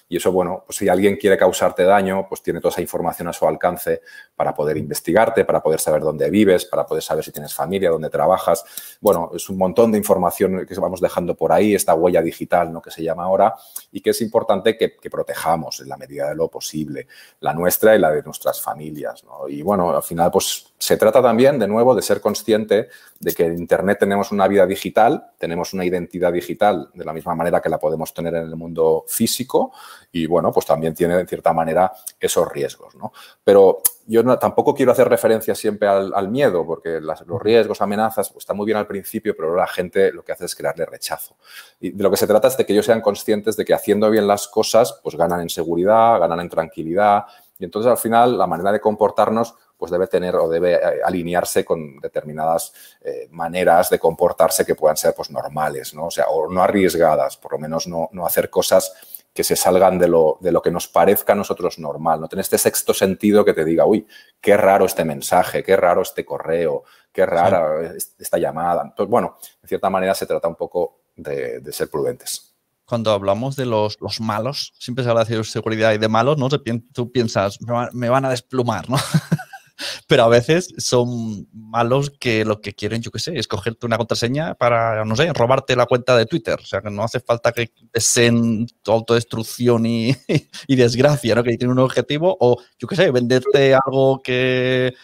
D: y eso, bueno, pues si alguien quiere causarte daño, pues tiene toda esa información a su alcance para poder investigarte, para poder saber dónde vives, para poder saber si tienes familia, dónde trabajas. Bueno, es un montón de información que, vamos dejando por ahí, esta huella digital ¿no? que se llama ahora, y que es importante que, protejamos en la medida de lo posible, la nuestra y la de nuestras familias. Y bueno, al final, pues se trata también, de nuevo, de ser consciente de que en Internet tenemos una vida digital, tenemos una identidad digital de la misma manera que la podemos tener en el mundo físico y, bueno, pues también tiene, de cierta manera, esos riesgos, ¿no? Pero yo tampoco quiero hacer referencia siempre al, miedo, porque los riesgos, amenazas, pues, están muy bien al principio, pero la gente lo que hace es crearle rechazo. Y de lo que se trata es de que ellos sean conscientes de que haciendo bien las cosas, pues ganan en seguridad, ganan en tranquilidad, y entonces al final la manera de comportarnos pues debe tener o debe eh, alinearse con determinadas eh, maneras de comportarse que puedan ser pues normales, ¿no? O sea, o no arriesgadas, por lo menos no, hacer cosas que se salgan de lo, de lo, que nos parezca a nosotros normal, no tener este sexto sentido que te diga, uy, qué raro este mensaje, qué raro este correo, qué rara esta llamada. Entonces, bueno, en cierta manera se trata un poco de, ser prudentes
B: cuando hablamos de los, malos, siempre se habla de seguridad y de malos, ¿no? Tú piensas, me van a desplumar, ¿no? pero a veces son malos que lo que quieren, yo qué sé, es cogerte una contraseña para, no sé, robarte la cuenta de Twitter. O sea, que no hace falta que deseen tu autodestrucción y, desgracia, ¿no? Que tienen un objetivo o, yo qué sé, venderte algo que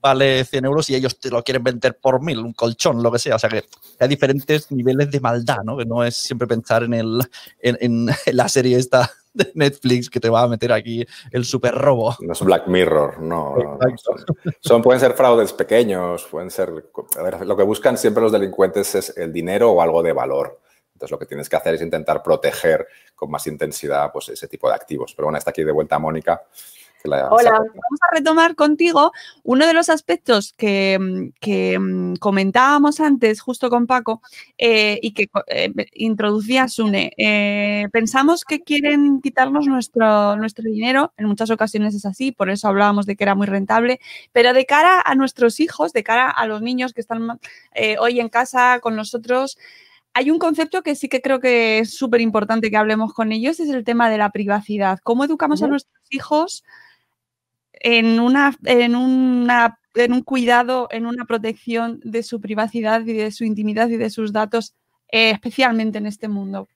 B: vale 100 euros y ellos te lo quieren vender por mil, un colchón, lo que sea. O sea que hay diferentes niveles de maldad, ¿no? Que no es siempre pensar en, el, en, en la serie esta de Netflix que te va a meter aquí el super robo. No es
D: Black Mirror, no. Son, pueden ser fraudes pequeños, pueden ser... lo que buscan siempre los delincuentes es el dinero o algo de valor. Entonces, lo que tienes que hacer es intentar proteger con más intensidad pues, ese tipo de activos. Pero bueno, está aquí de vuelta Mónica. Hola,
A: vamos a retomar contigo uno de los aspectos que, mm, mm, comentábamos antes justo con Paco eh, y que eh, introducía Sune. Eh, pensamos que quieren quitarnos nuestro, nuestro dinero, en muchas ocasiones es así, por eso hablábamos de que era muy rentable, pero de cara a nuestros hijos, de cara a los niños que están hoy en casa con nosotros, hay un concepto que sí que creo que es súper importante que hablemos con ellos, es el tema de la privacidad. ¿Cómo educamos a nuestros hijos en una, en una un cuidado, en una protección de su privacidad y de su intimidad y de sus datos, eh, especialmente en este mundo.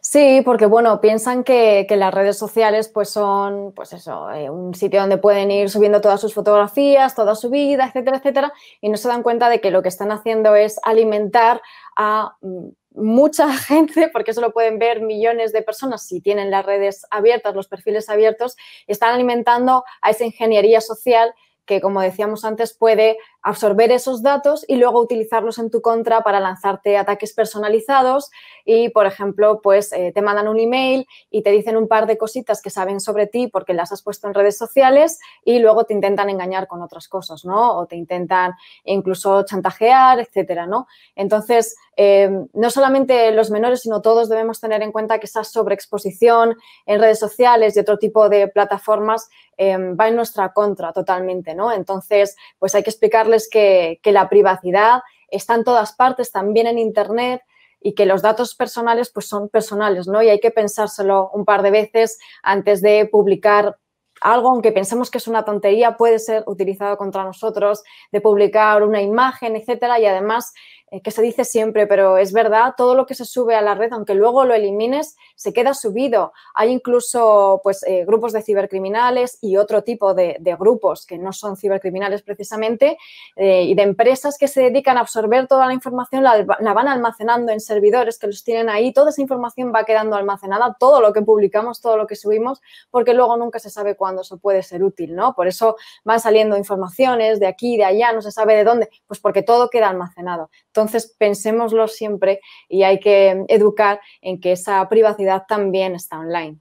C: Sí, porque bueno, piensan que, las redes sociales pues son, pues eso, eh, un sitio donde pueden ir subiendo todas sus fotografías, toda su vida, etcétera, etcétera, y no se dan cuenta de que lo que están haciendo es alimentar a mm, mucha gente, porque eso lo pueden ver millones de personas si tienen las redes abiertas, los perfiles abiertos, están alimentando a esa ingeniería social que, como decíamos antes, puede absorber esos datos y luego utilizarlos en tu contra para lanzarte ataques personalizados y, por ejemplo, pues eh, te mandan un email y te dicen un par de cositas que saben sobre ti porque las has puesto en redes sociales y luego te intentan engañar con otras cosas, ¿no? O te intentan incluso chantajear, etcétera, ¿no? Entonces, eh, no solamente los menores, sino todos debemos tener en cuenta que esa sobreexposición en redes sociales y otro tipo de plataformas eh, va en nuestra contra totalmente, ¿no? Entonces, pues hay que explicarle es que, la privacidad está en todas partes, también en Internet, y que los datos personales pues son personales, ¿no? Y hay que pensárselo un par de veces antes de publicar algo, aunque pensemos que es una tontería, puede ser utilizado contra nosotros, de publicar una imagen, etcétera, y además eh, que se dice siempre, pero es verdad, todo lo que se sube a la red, aunque luego lo elimines, se queda subido. Hay incluso pues, eh, grupos de cibercriminales y otro tipo de, grupos que no son cibercriminales precisamente, eh, y de empresas que se dedican a absorber toda la información, la, van almacenando en servidores que los tienen ahí, toda esa información va quedando almacenada, todo lo que publicamos, todo lo que subimos, porque luego nunca se sabe cuándo eso puede ser útil, ¿no? Por eso van saliendo informaciones de aquí, de allá, no se sabe de dónde, pues porque todo queda almacenado. Entonces, pensémoslo siempre y hay que educar en que esa privacidad también está online.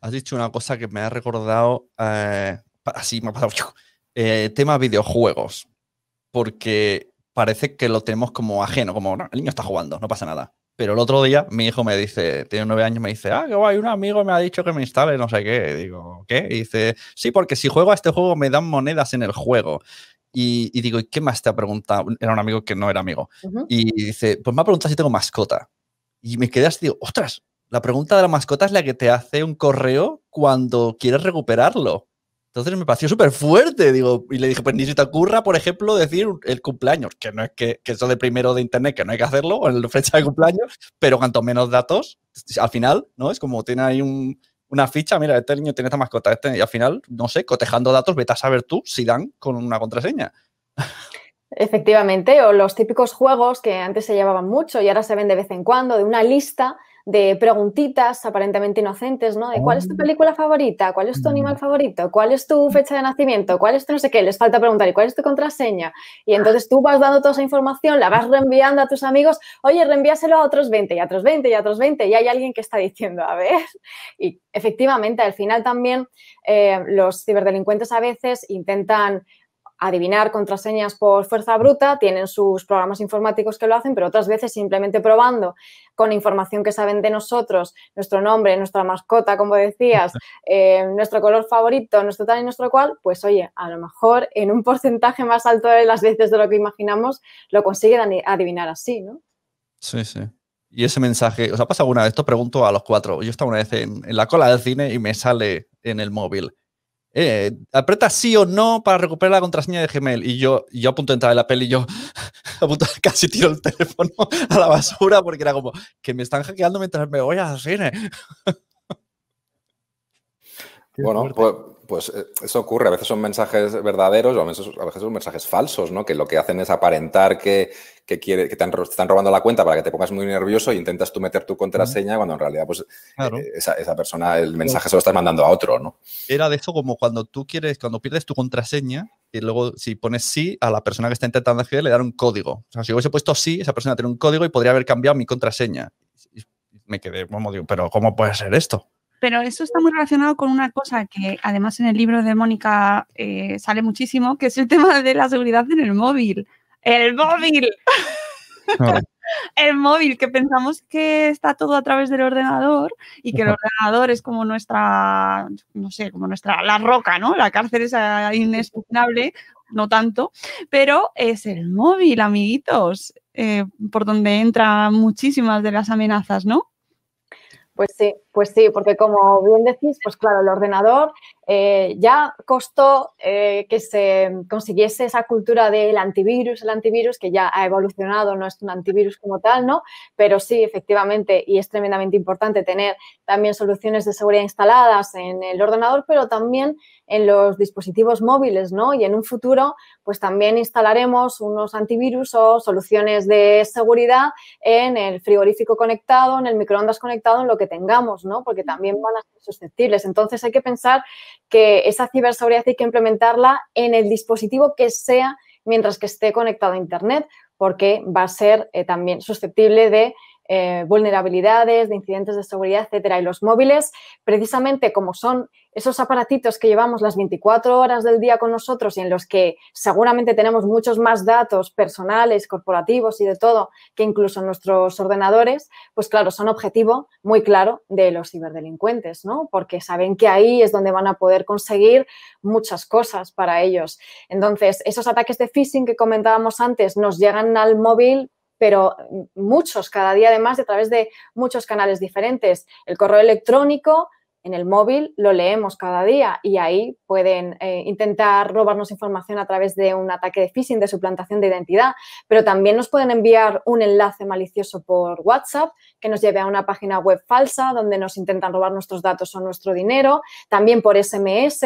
B: Has dicho una cosa que me ha recordado, eh, así me ha pasado, el eh, tema videojuegos, porque parece que lo tenemos como ajeno, como el niño está jugando, no pasa nada. Pero el otro día mi hijo me dice, tiene nueve años, me dice, ah, que guay, un amigo me ha dicho que me instale no sé qué. Digo, ¿qué? Y dice, sí, porque si juego a este juego me dan monedas en el juego. Y, digo, ¿y qué más te ha preguntado? Era un amigo que no era amigo. Y dice, pues me ha preguntado si tengo mascota. Y me quedé así, digo, ostras, la pregunta de la mascota es la que te hace un correo cuando quieres recuperarlo. Entonces me pareció súper fuerte, digo, y le dije, pues ni si te ocurra, por ejemplo, decir el cumpleaños, que no es que, que, eso de primero de internet, que no hay que hacerlo, o en la fecha de cumpleaños, pero cuanto menos datos, al final, ¿no? Es como tiene ahí un, una ficha, mira, este niño tiene esta mascota, este, y al final, no sé, cotejando datos, vete a saber tú si dan con una contraseña.
C: Efectivamente, o los típicos juegos que antes se llevaban mucho y ahora se ven de vez en cuando, de una lista de preguntitas aparentemente inocentes, ¿no? De cuál es tu oh. película favorita, cuál es tu animal mm. favorito, cuál es tu fecha de nacimiento, cuál es tu no sé qué, les falta preguntar, ¿y cuál es tu contraseña? Y entonces tú vas dando toda esa información, la vas reenviando a tus amigos, oye, reenvíaselo a otros 20 y a otros 20 y a otros 20 y hay alguien que está diciendo, a ver, y efectivamente al final también eh, los ciberdelincuentes a veces intentan adivinar contraseñas por fuerza bruta, tienen sus programas informáticos que lo hacen, pero otras veces simplemente probando con información que saben de nosotros, nuestro nombre, nuestra mascota, como decías, eh, nuestro color favorito, nuestro tal y nuestro cual, pues oye, a lo mejor en un porcentaje más alto de las veces de lo que imaginamos lo consiguen adivinar así, ¿no?
B: Sí, sí. Y ese mensaje, ¿os ha pasado una vez? Esto pregunto a los cuatro. Yo estaba una vez en la cola del cine y me sale en el móvil eh, aprieta sí o no para recuperar la contraseña de Gmail. Y yo, yo a entrar en la peli, yo a casi tiro el teléfono a la basura porque era como que me están hackeando mientras me voy al cine.
D: bueno, pues pues eh, eso ocurre. A veces son mensajes verdaderos o a veces, son mensajes falsos, ¿no? Que lo que hacen es aparentar que, que te, están robando la cuenta para que te pongas muy nervioso y e intentas tú meter tu contraseña cuando en realidad, pues, eh, esa, persona, el mensaje se lo estás mandando a otro, ¿no?
B: Era de eso como cuando tú quieres, cuando pierdes tu contraseña y luego si pones sí, a la persona que está intentando acceder le dan un código. O sea, si hubiese puesto sí, esa persona tiene un código y podría haber cambiado mi contraseña. me quedé, como digo, pero ¿cómo puede ser esto?
A: Pero eso está muy relacionado con una cosa que además en el libro de Mónica eh, sale muchísimo, que es el tema de la seguridad en el móvil. ¡El móvil! el móvil, que pensamos que está todo a través del ordenador y que el ordenador es como nuestra, no sé, como nuestra, la roca, ¿no? La cárcel es inexpugnable, no tanto, pero es el móvil, amiguitos, eh, por donde entran muchísimas de las amenazas, ¿no?
C: Pues sí, pues sí, porque como bien decís, pues claro, el ordenador eh, ya costó eh, que se consiguiese esa cultura del antivirus, el antivirus que ya ha evolucionado, no es un antivirus como tal, ¿no? Pero sí, efectivamente, y es tremendamente importante tener también soluciones de seguridad instaladas en el ordenador, pero también en los dispositivos móviles, ¿no? Y en un futuro, pues también instalaremos unos antivirus o soluciones de seguridad en el frigorífico conectado, en el microondas conectado, en lo que tengamos, porque también van a ser susceptibles. Entonces hay que pensar que esa ciberseguridad hay que implementarla en el dispositivo que sea mientras que esté conectado a Internet, porque va a ser eh, también susceptible de eh, vulnerabilidades, de incidentes de seguridad, etcétera. Y los móviles, precisamente como son esos aparatitos que llevamos las 24 horas del día con nosotros y en los que seguramente tenemos muchos más datos personales, corporativos y de todo que incluso nuestros ordenadores, pues claro, son objetivo muy claro de los ciberdelincuentes, ¿no? Porque saben que ahí es donde van a poder conseguir muchas cosas para ellos. Entonces, esos ataques de phishing que comentábamos antes nos llegan al móvil pero mm, muchos, cada día además, a través de muchos canales diferentes. El correo electrónico, en el móvil lo leemos cada día y ahí pueden eh, intentar robarnos información a través de un ataque de phishing, de suplantación de identidad, pero también nos pueden enviar un enlace malicioso por WhatsApp que nos lleve a una página web falsa donde nos intentan robar nuestros datos o nuestro dinero, también por SMS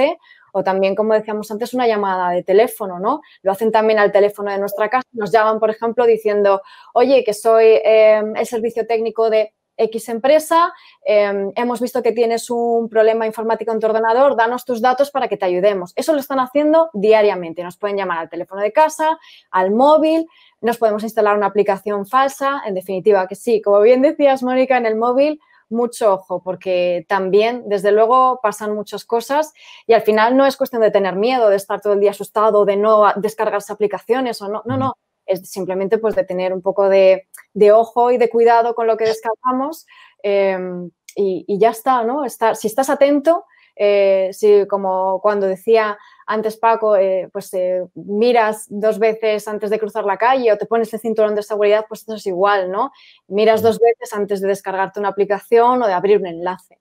C: o también, como decíamos antes, una llamada de teléfono, ¿no? Lo hacen también al teléfono de nuestra casa. Nos llaman, por ejemplo, diciendo, oye, que soy em, el servicio técnico de X empresa, em, hemos visto que tienes un problema informático en tu ordenador, danos tus datos para que te ayudemos. Eso lo están haciendo diariamente. Nos pueden llamar al teléfono de casa, al móvil, nos podemos instalar una aplicación falsa, en definitiva que sí, como bien decías, Mónica, en el móvil mucho ojo, porque también, desde luego, pasan muchas cosas y al final no es cuestión de tener miedo, de estar todo el día asustado, de no descargarse aplicaciones o no, no, no. Es simplemente pues de tener un poco de, ojo y de cuidado con lo que descargamos em, y, ya está, ¿no? si estás atento, eh, si como cuando decía antes Paco, eh, pues eh, miras dos veces antes de cruzar la calle o te pones el cinturón de seguridad, pues eso es igual, ¿no? Miras dos veces antes de descargarte una aplicación o de abrir un enlace.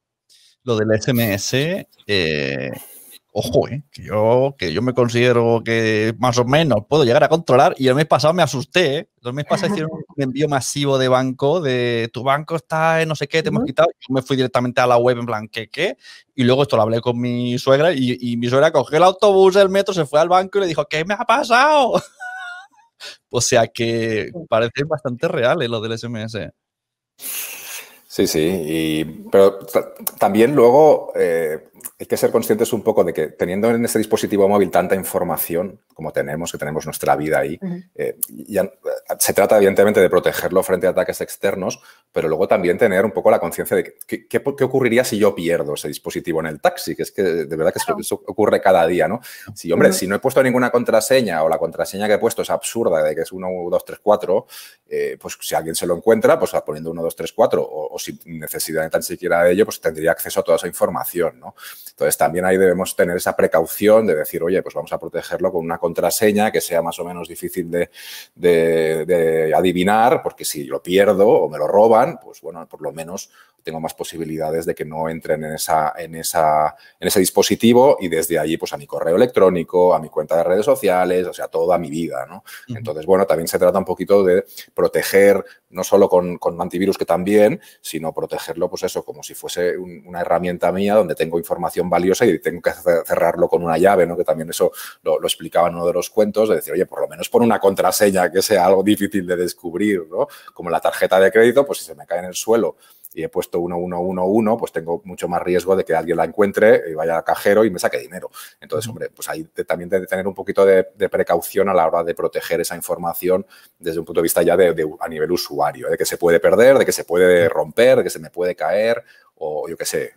B: Lo del SMS, ojo, eh, que, yo, que yo me considero que más o menos puedo llegar a controlar. Y el mes pasado me asusté, eh. El mes pasado hicieron un envío masivo de banco, de tu banco está en no sé qué, te hemos quitado. Yo me fui directamente a la web en plan, ¿qué, qué? Y luego esto lo hablé con mi suegra y, mi suegra cogió el autobús el metro, se fue al banco y le dijo, ¿qué me ha pasado? o sea que parecen bastante reales eh, los del SMS.
D: Sí, sí, pero también luego hay que ser conscientes un poco de que teniendo en ese dispositivo móvil tanta información como tenemos, que tenemos nuestra vida ahí, eh, se trata evidentemente de protegerlo frente a ataques externos, pero luego también tener un poco la conciencia de qué, ocurriría si yo pierdo ese dispositivo en el taxi, que es que de verdad que eso, ocurre cada día, ¿no? Si, hombre, si no he puesto ninguna contraseña o la contraseña que he puesto es absurda, de que es 1, 2, 3, 4, pues si alguien se lo encuentra, pues poniendo 1, 2, 3, 4, o, sin si necesidad tan siquiera de ello, pues tendría acceso a toda esa información, ¿no? Entonces también ahí debemos tener esa precaución de decir, oye, pues vamos a protegerlo con una contraseña que sea más o menos difícil de, adivinar, porque si lo pierdo o me lo roban, pues bueno, por lo menos tengo más posibilidades de que no entren en, esa, en, esa, en ese dispositivo y desde allí pues a mi correo electrónico, a mi cuenta de redes sociales, o sea, toda mi vida, ¿no? Entonces, bueno, también se trata un poquito de proteger no solo con, antivirus que también, sino protegerlo, pues eso, como si fuese una herramienta mía donde tengo información valiosa y tengo que cerrarlo con una llave, ¿no? Que también eso lo, explicaba en uno de los cuentos, de decir, oye, por lo menos pon una contraseña que sea algo difícil de descubrir, ¿no? Como la tarjeta de crédito, pues si se me cae en el suelo y he puesto 1111, pues tengo mucho más riesgo de que alguien la encuentre y vaya al cajero y me saque dinero. Entonces, hombre, pues ahí también de tener un poquito de, precaución a la hora de proteger esa información desde un punto de vista ya de, a nivel usuario, de que se puede perder, de que se puede romper, de que se me puede caer o yo qué sé,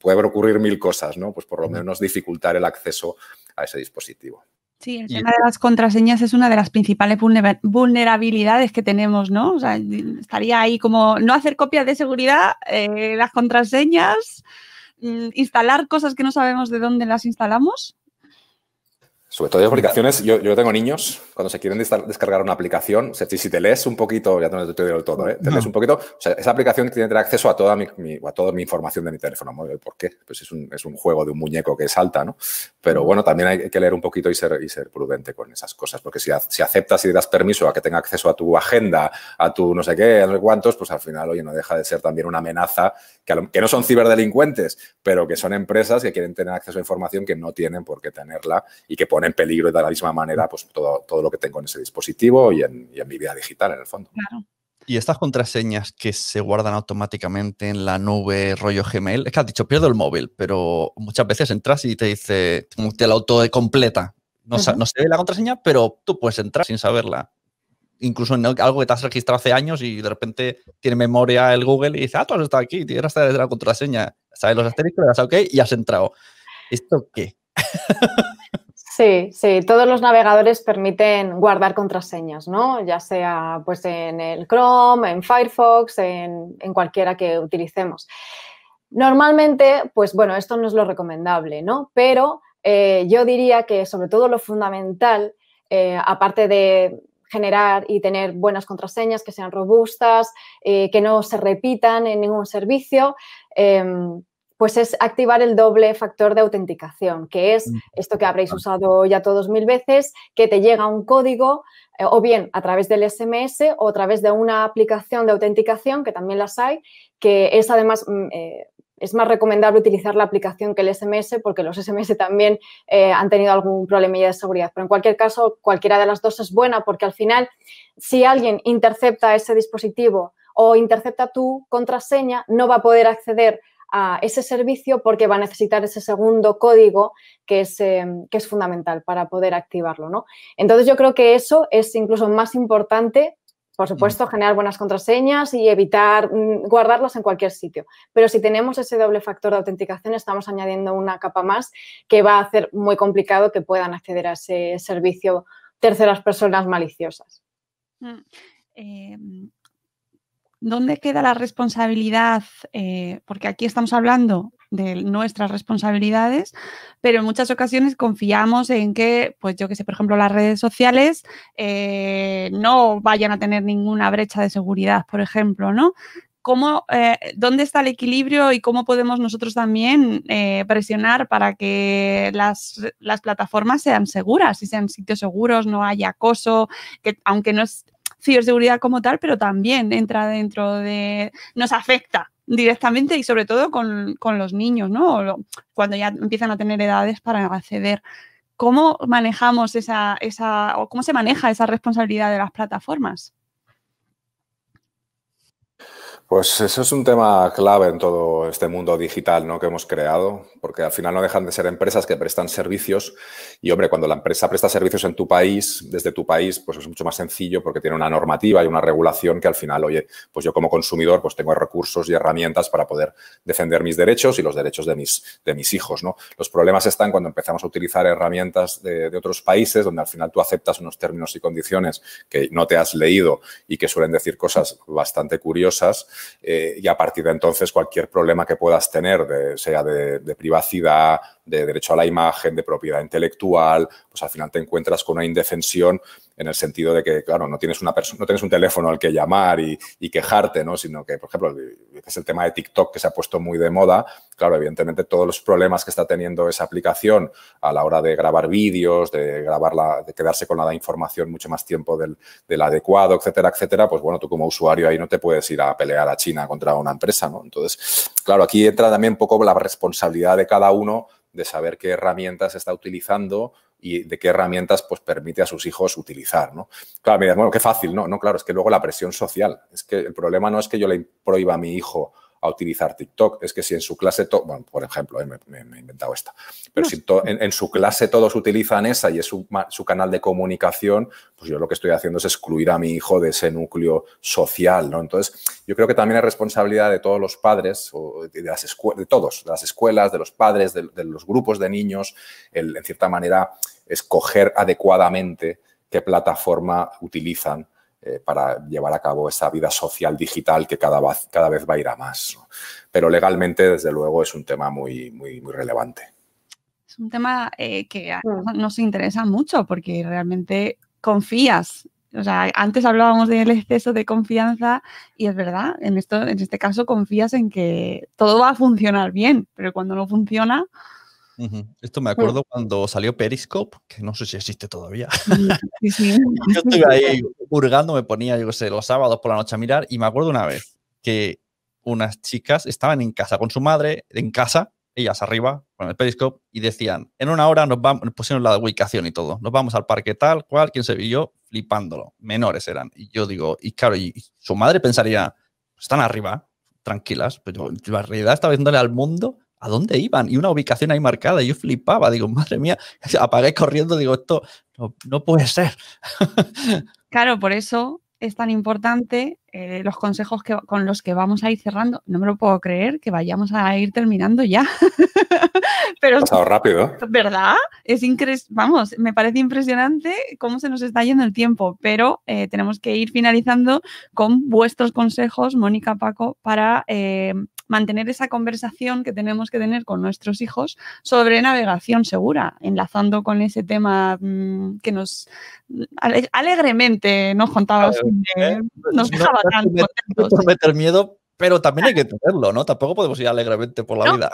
D: puede ocurrir mil cosas, ¿no? Pues por lo menos dificultar el acceso a ese dispositivo.
A: Sí, el tema de las contraseñas es una de las principales vulnerabilidades que tenemos, ¿no? O sea, estaría ahí como no hacer copias de seguridad, eh, las contraseñas, mm, instalar cosas que no sabemos de dónde las instalamos.
D: Sobre todo de aplicaciones, yo, tengo niños, cuando se quieren descargar una aplicación, si te lees un poquito, ya no te digo todo, ¿eh? te lees un poquito, esa aplicación tiene que tener acceso a toda mi, a toda mi información de mi teléfono móvil. ¿Por qué? Pues es un, juego de un muñeco que salta, ¿no? Pero mm. bueno, también hay que leer un poquito y ser, ser prudente con esas cosas, porque si, si aceptas y das permiso a que tenga acceso a tu agenda, a tu no sé qué, a no sé cuántos, pues al final, oye, no deja de ser también una amenaza, que, que no son ciberdelincuentes, pero que son empresas que quieren tener acceso a información que no tienen por qué tenerla y que ponen en peligro de la misma manera pues, todo, lo que tengo en ese dispositivo y en, mi vida digital, en el fondo.
B: Y estas contraseñas que se guardan automáticamente en la nube, rollo Gmail, es que has dicho, pierdo el móvil, pero muchas veces entras y te dice, te la auto completa. No, no se ve la contraseña, pero tú puedes entrar sin saberla. Incluso en algo que te has registrado hace años y de repente tiene memoria el Google y dice, ah, tú has estado aquí, tienes hasta la contraseña. Sabes los asteriscos, le OK y has entrado. ¿Esto qué?
C: Sí, sí, todos los navegadores permiten guardar contraseñas, ¿no? Ya sea pues en el Chrome, en Firefox, en, cualquiera que utilicemos. Normalmente, pues bueno, esto no es lo recomendable, ¿no? Pero eh, yo diría que sobre todo lo fundamental, eh, aparte de generar y tener buenas contraseñas que sean robustas, eh, que no se repitan en ningún servicio, em, pues es activar el doble factor de autenticación, que es mm. esto que habréis ah. usado ya todos mil veces, que te llega un código eh, o bien a través del SMS o a través de una aplicación de autenticación, que también las hay, que es además... Mm, eh, es más recomendable utilizar la aplicación que el SMS porque los SMS también eh, han tenido algún problemilla de seguridad. Pero en cualquier caso, cualquiera de las dos es buena porque al final, si alguien intercepta ese dispositivo o intercepta tu contraseña, no va a poder acceder a ese servicio porque va a necesitar ese segundo código que es, eh, que es fundamental para poder activarlo. ¿no? Entonces yo creo que eso es incluso más importante por supuesto, mm. generar buenas contraseñas y evitar mm, guardarlas en cualquier sitio. Pero si tenemos ese doble factor de autenticación, estamos añadiendo una capa más que va a hacer muy complicado que puedan acceder a ese servicio terceras personas maliciosas. Mm, eh,
A: ¿dónde queda la responsabilidad? Eh, porque aquí estamos hablando de nuestras responsabilidades, pero en muchas ocasiones confiamos en que, pues yo que sé, por ejemplo, las redes sociales eh, no vayan a tener ninguna brecha de seguridad, por ejemplo, ¿no? ¿Cómo, eh, ¿Dónde está el equilibrio y cómo podemos nosotros también presionar para que las, las plataformas sean seguras y sean sitios seguros, no haya acoso, que aunque no es ciberseguridad como tal, pero también entra dentro de, nos afecta directamente y sobre todo con, los niños, ¿no? cuando ya empiezan a tener edades para acceder. ¿Cómo manejamos esa, esa o cómo se maneja esa responsabilidad de las plataformas?
D: Pues eso es un tema clave en todo este mundo digital ¿no? que hemos creado, porque al final no dejan de ser empresas que prestan servicios y, hombre, cuando la empresa presta servicios en tu país, desde tu país, pues es mucho más sencillo porque tiene una normativa y una regulación que al final, oye, pues yo como consumidor pues tengo recursos y herramientas para poder defender mis derechos y los derechos de mis, de mis hijos, ¿no? Los problemas están cuando empezamos a utilizar herramientas de, otros países donde al final tú aceptas unos términos y condiciones que no te has leído y que suelen decir cosas bastante curiosas eh, y a partir de entonces cualquier problema que puedas tener, sea de, de privacidad, privacidad, de derecho a la imagen, de propiedad intelectual, pues al final te encuentras con una indefensión en el sentido de que, claro, no tienes una persona, no tienes un teléfono al que llamar y, quejarte, ¿no? Sino que, por ejemplo, es el tema de TikTok que se ha puesto muy de moda, claro, evidentemente todos los problemas que está teniendo esa aplicación a la hora de grabar vídeos, de grabarla, de quedarse con la información mucho más tiempo del, del, adecuado, etcétera, etcétera, pues bueno, tú como usuario ahí no te puedes ir a pelear a China contra una empresa, ¿no? Entonces, claro, aquí entra también un poco la responsabilidad de cada uno de saber qué herramientas está utilizando y de qué herramientas pues, permite a sus hijos utilizar. ¿no? Claro, me bueno, qué fácil, ¿no? No, claro, es que luego la presión social. Es que el problema no es que yo le prohíba a mi hijo a utilizar TikTok. Es que si en su clase, bueno, por ejemplo, eh, me, he inventado esta, pero si en, su clase todos utilizan esa y es su, canal de comunicación, pues yo lo que estoy haciendo es excluir a mi hijo de ese núcleo social, ¿no? Entonces, yo creo que también es responsabilidad de todos los padres, de, las de todos, de las escuelas, de los padres, de, los grupos de niños, en cierta manera, escoger adecuadamente qué plataforma utilizan eh, para llevar a cabo esa vida social digital que cada, cada vez va a ir a más. Pero legalmente, desde luego, es un tema muy, muy, relevante.
A: Es un tema eh, que nos interesa mucho porque realmente confías o antes hablábamos del exceso de confianza y es verdad, en, esto, en este caso confías en que todo va a funcionar bien, pero cuando no funciona,
B: esto me acuerdo cuando salió Periscope, que no sé si existe todavía. yo estuve ahí hurgando, me ponía, yo qué sé, los sábados por la noche a mirar y me acuerdo una vez que unas chicas estaban en casa con su madre, en casa, ellas arriba, con el Periscope, y decían, en una hora nos, vamos, pusieron la ubicación y todo, nos vamos al parque tal, cual, quién se vio, flipándolo, menores eran. Y yo digo, y claro, y, su madre pensaría, están arriba, tranquilas, pero en realidad estaba diciéndole al mundo a dónde iban y una ubicación ahí marcada. yo flipaba, digo, madre mía, apagué corriendo, digo, esto no, puede ser.
A: Claro, por eso es tan importante eh, los consejos que, con los que vamos a ir cerrando. No me lo puedo creer que vayamos a ir terminando ya.
D: Pero pasado rápido. ¿eh?
A: ¿Verdad? Es Vamos, me parece impresionante cómo se nos está yendo el tiempo, pero eh, tenemos que ir finalizando con vuestros consejos, Mónica Paco, para mantener esa conversación que tenemos que tener con nuestros hijos sobre navegación segura, enlazando con ese tema mm, que nos alegremente nos contabas, ¿eh? nos dejaba tanto tan
B: meter miedo, pero también hay que tenerlo, ¿no? Tampoco podemos ir alegremente por la vida.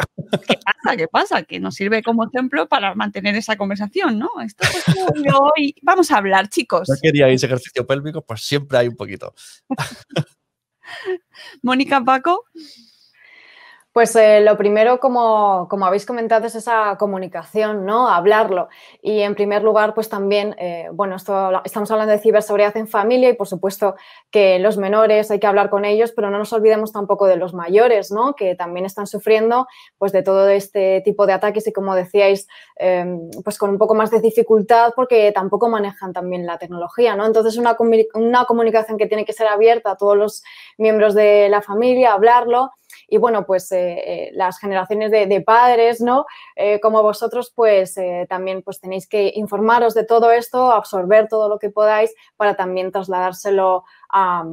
A: ¿Qué pasa? ¿Qué pasa? Que nos sirve como ejemplo para mantener esa conversación, ¿no? Esto es hoy. Vamos a hablar, chicos. No
B: queríais ejercicio pélvico, pues siempre hay un poquito.
C: Mónica Paco. Pues eh, lo primero, como, como, habéis comentado, es esa comunicación, ¿no? Hablarlo. Y en primer lugar, pues también, eh, bueno, estamos hablando de ciberseguridad en familia y por supuesto que los menores hay que hablar con ellos, pero no nos olvidemos tampoco de los mayores, ¿no? Que también están sufriendo pues de todo este tipo de ataques y como decíais, em, pues con un poco más de dificultad porque tampoco manejan también la tecnología, ¿no? Entonces una, una comunicación que tiene que ser abierta a todos los miembros de la familia, hablarlo y bueno, pues eh, eh, las generaciones de, padres, ¿no? Eh, como vosotros, pues también pues tenéis que informaros de todo esto, absorber todo lo que podáis para también trasladárselo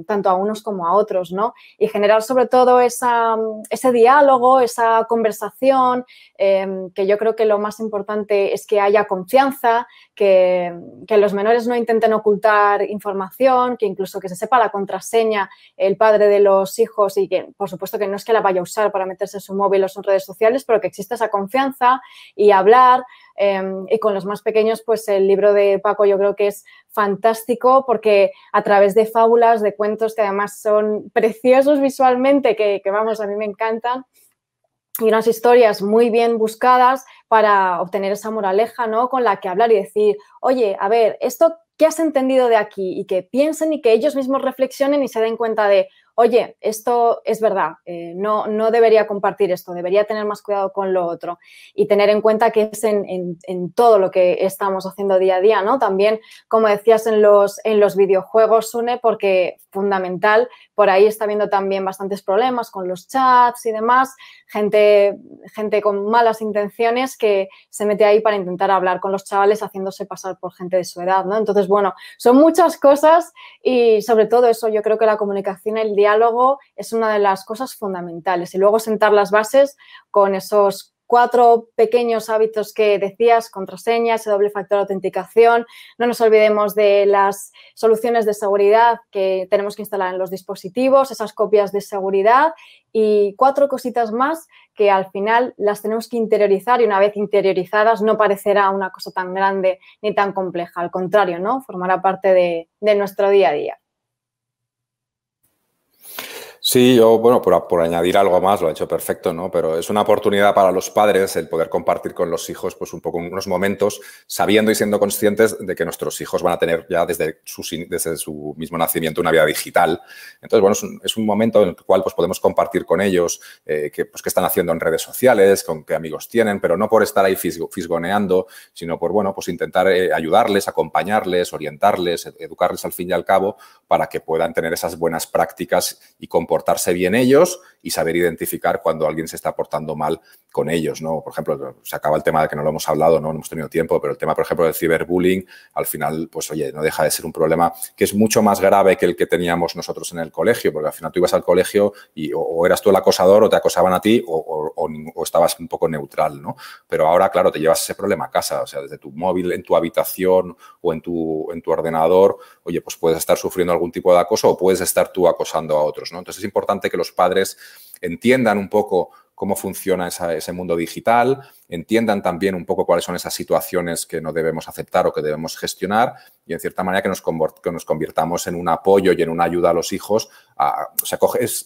C: tanto a unos como a otros, ¿no? Y generar sobre todo ese diálogo, esa conversación, em, que yo creo que lo más importante es que haya confianza, que, los menores no intenten ocultar información, que incluso que se sepa la contraseña el padre de los hijos y que, por supuesto, que no es que la vaya a usar para meterse en su móvil o sus redes sociales, pero que exista esa confianza y hablar, Em, y con los más pequeños, pues el libro de Paco yo creo que es fantástico porque a través de fábulas, de cuentos que además son preciosos visualmente, que, que vamos, a mí me encantan, y unas historias muy bien buscadas para obtener esa moraleja, ¿no? Con la que hablar y decir, oye, a ver, esto, ¿qué has entendido de aquí? Y que piensen y que ellos mismos reflexionen y se den cuenta de, oye, esto es verdad, eh, no, no debería compartir esto, debería tener más cuidado con lo otro y tener en cuenta que es en, todo lo que estamos haciendo día a día, ¿no? También, como decías, en los, en los videojuegos, Sune, porque fundamental, por ahí está viendo también bastantes problemas con los chats y demás, gente, gente con malas intenciones que se mete ahí para intentar hablar con los chavales haciéndose pasar por gente de su edad, ¿no? Entonces, bueno, son muchas cosas y sobre todo eso, yo creo que la comunicación el día es una de las cosas fundamentales. Y luego sentar las bases con esos cuatro pequeños hábitos que decías, contraseña ese doble factor de autenticación. No nos olvidemos de las soluciones de seguridad que tenemos que instalar en los dispositivos, esas copias de seguridad y cuatro cositas más que al final las tenemos que interiorizar y una vez interiorizadas no parecerá una cosa tan grande ni tan compleja. Al contrario, ¿no? Formará parte de nuestro día a día.
D: Sí, yo, bueno, por, añadir algo más, lo ha hecho perfecto, ¿no? Pero es una oportunidad para los padres el poder compartir con los hijos, pues un poco unos momentos, sabiendo y siendo conscientes de que nuestros hijos van a tener ya desde su, desde su mismo nacimiento una vida digital. Entonces, bueno, es un, momento en el cual pues, podemos compartir con ellos eh, qué pues, que están haciendo en redes sociales, con qué amigos tienen, pero no por estar ahí fisgoneando, sino por, bueno, pues intentar eh, ayudarles, acompañarles, orientarles, educarles al fin y al cabo para que puedan tener esas buenas prácticas y comportamientos portarse bien ellos y saber identificar cuando alguien se está portando mal con ellos, ¿no? Por ejemplo, se acaba el tema de que no lo hemos hablado, ¿no? hemos tenido tiempo, pero el tema, por ejemplo, del ciberbullying, al final, pues oye, no deja de ser un problema que es mucho más grave que el que teníamos nosotros en el colegio, porque al final tú ibas al colegio y o, eras tú el acosador o te acosaban a ti o, estabas un poco neutral, ¿no? Pero ahora, claro, te llevas ese problema a casa, o sea, desde tu móvil, en tu habitación o en tu, en tu ordenador, oye, pues puedes estar sufriendo algún tipo de acoso o puedes estar tú acosando a otros, ¿no? Entonces, importante que los padres entiendan un poco cómo funciona ese mundo digital, entiendan también un poco cuáles son esas situaciones que no debemos aceptar o que debemos gestionar y en cierta manera que nos, nos convirtamos en un apoyo y en una ayuda a los hijos. sea,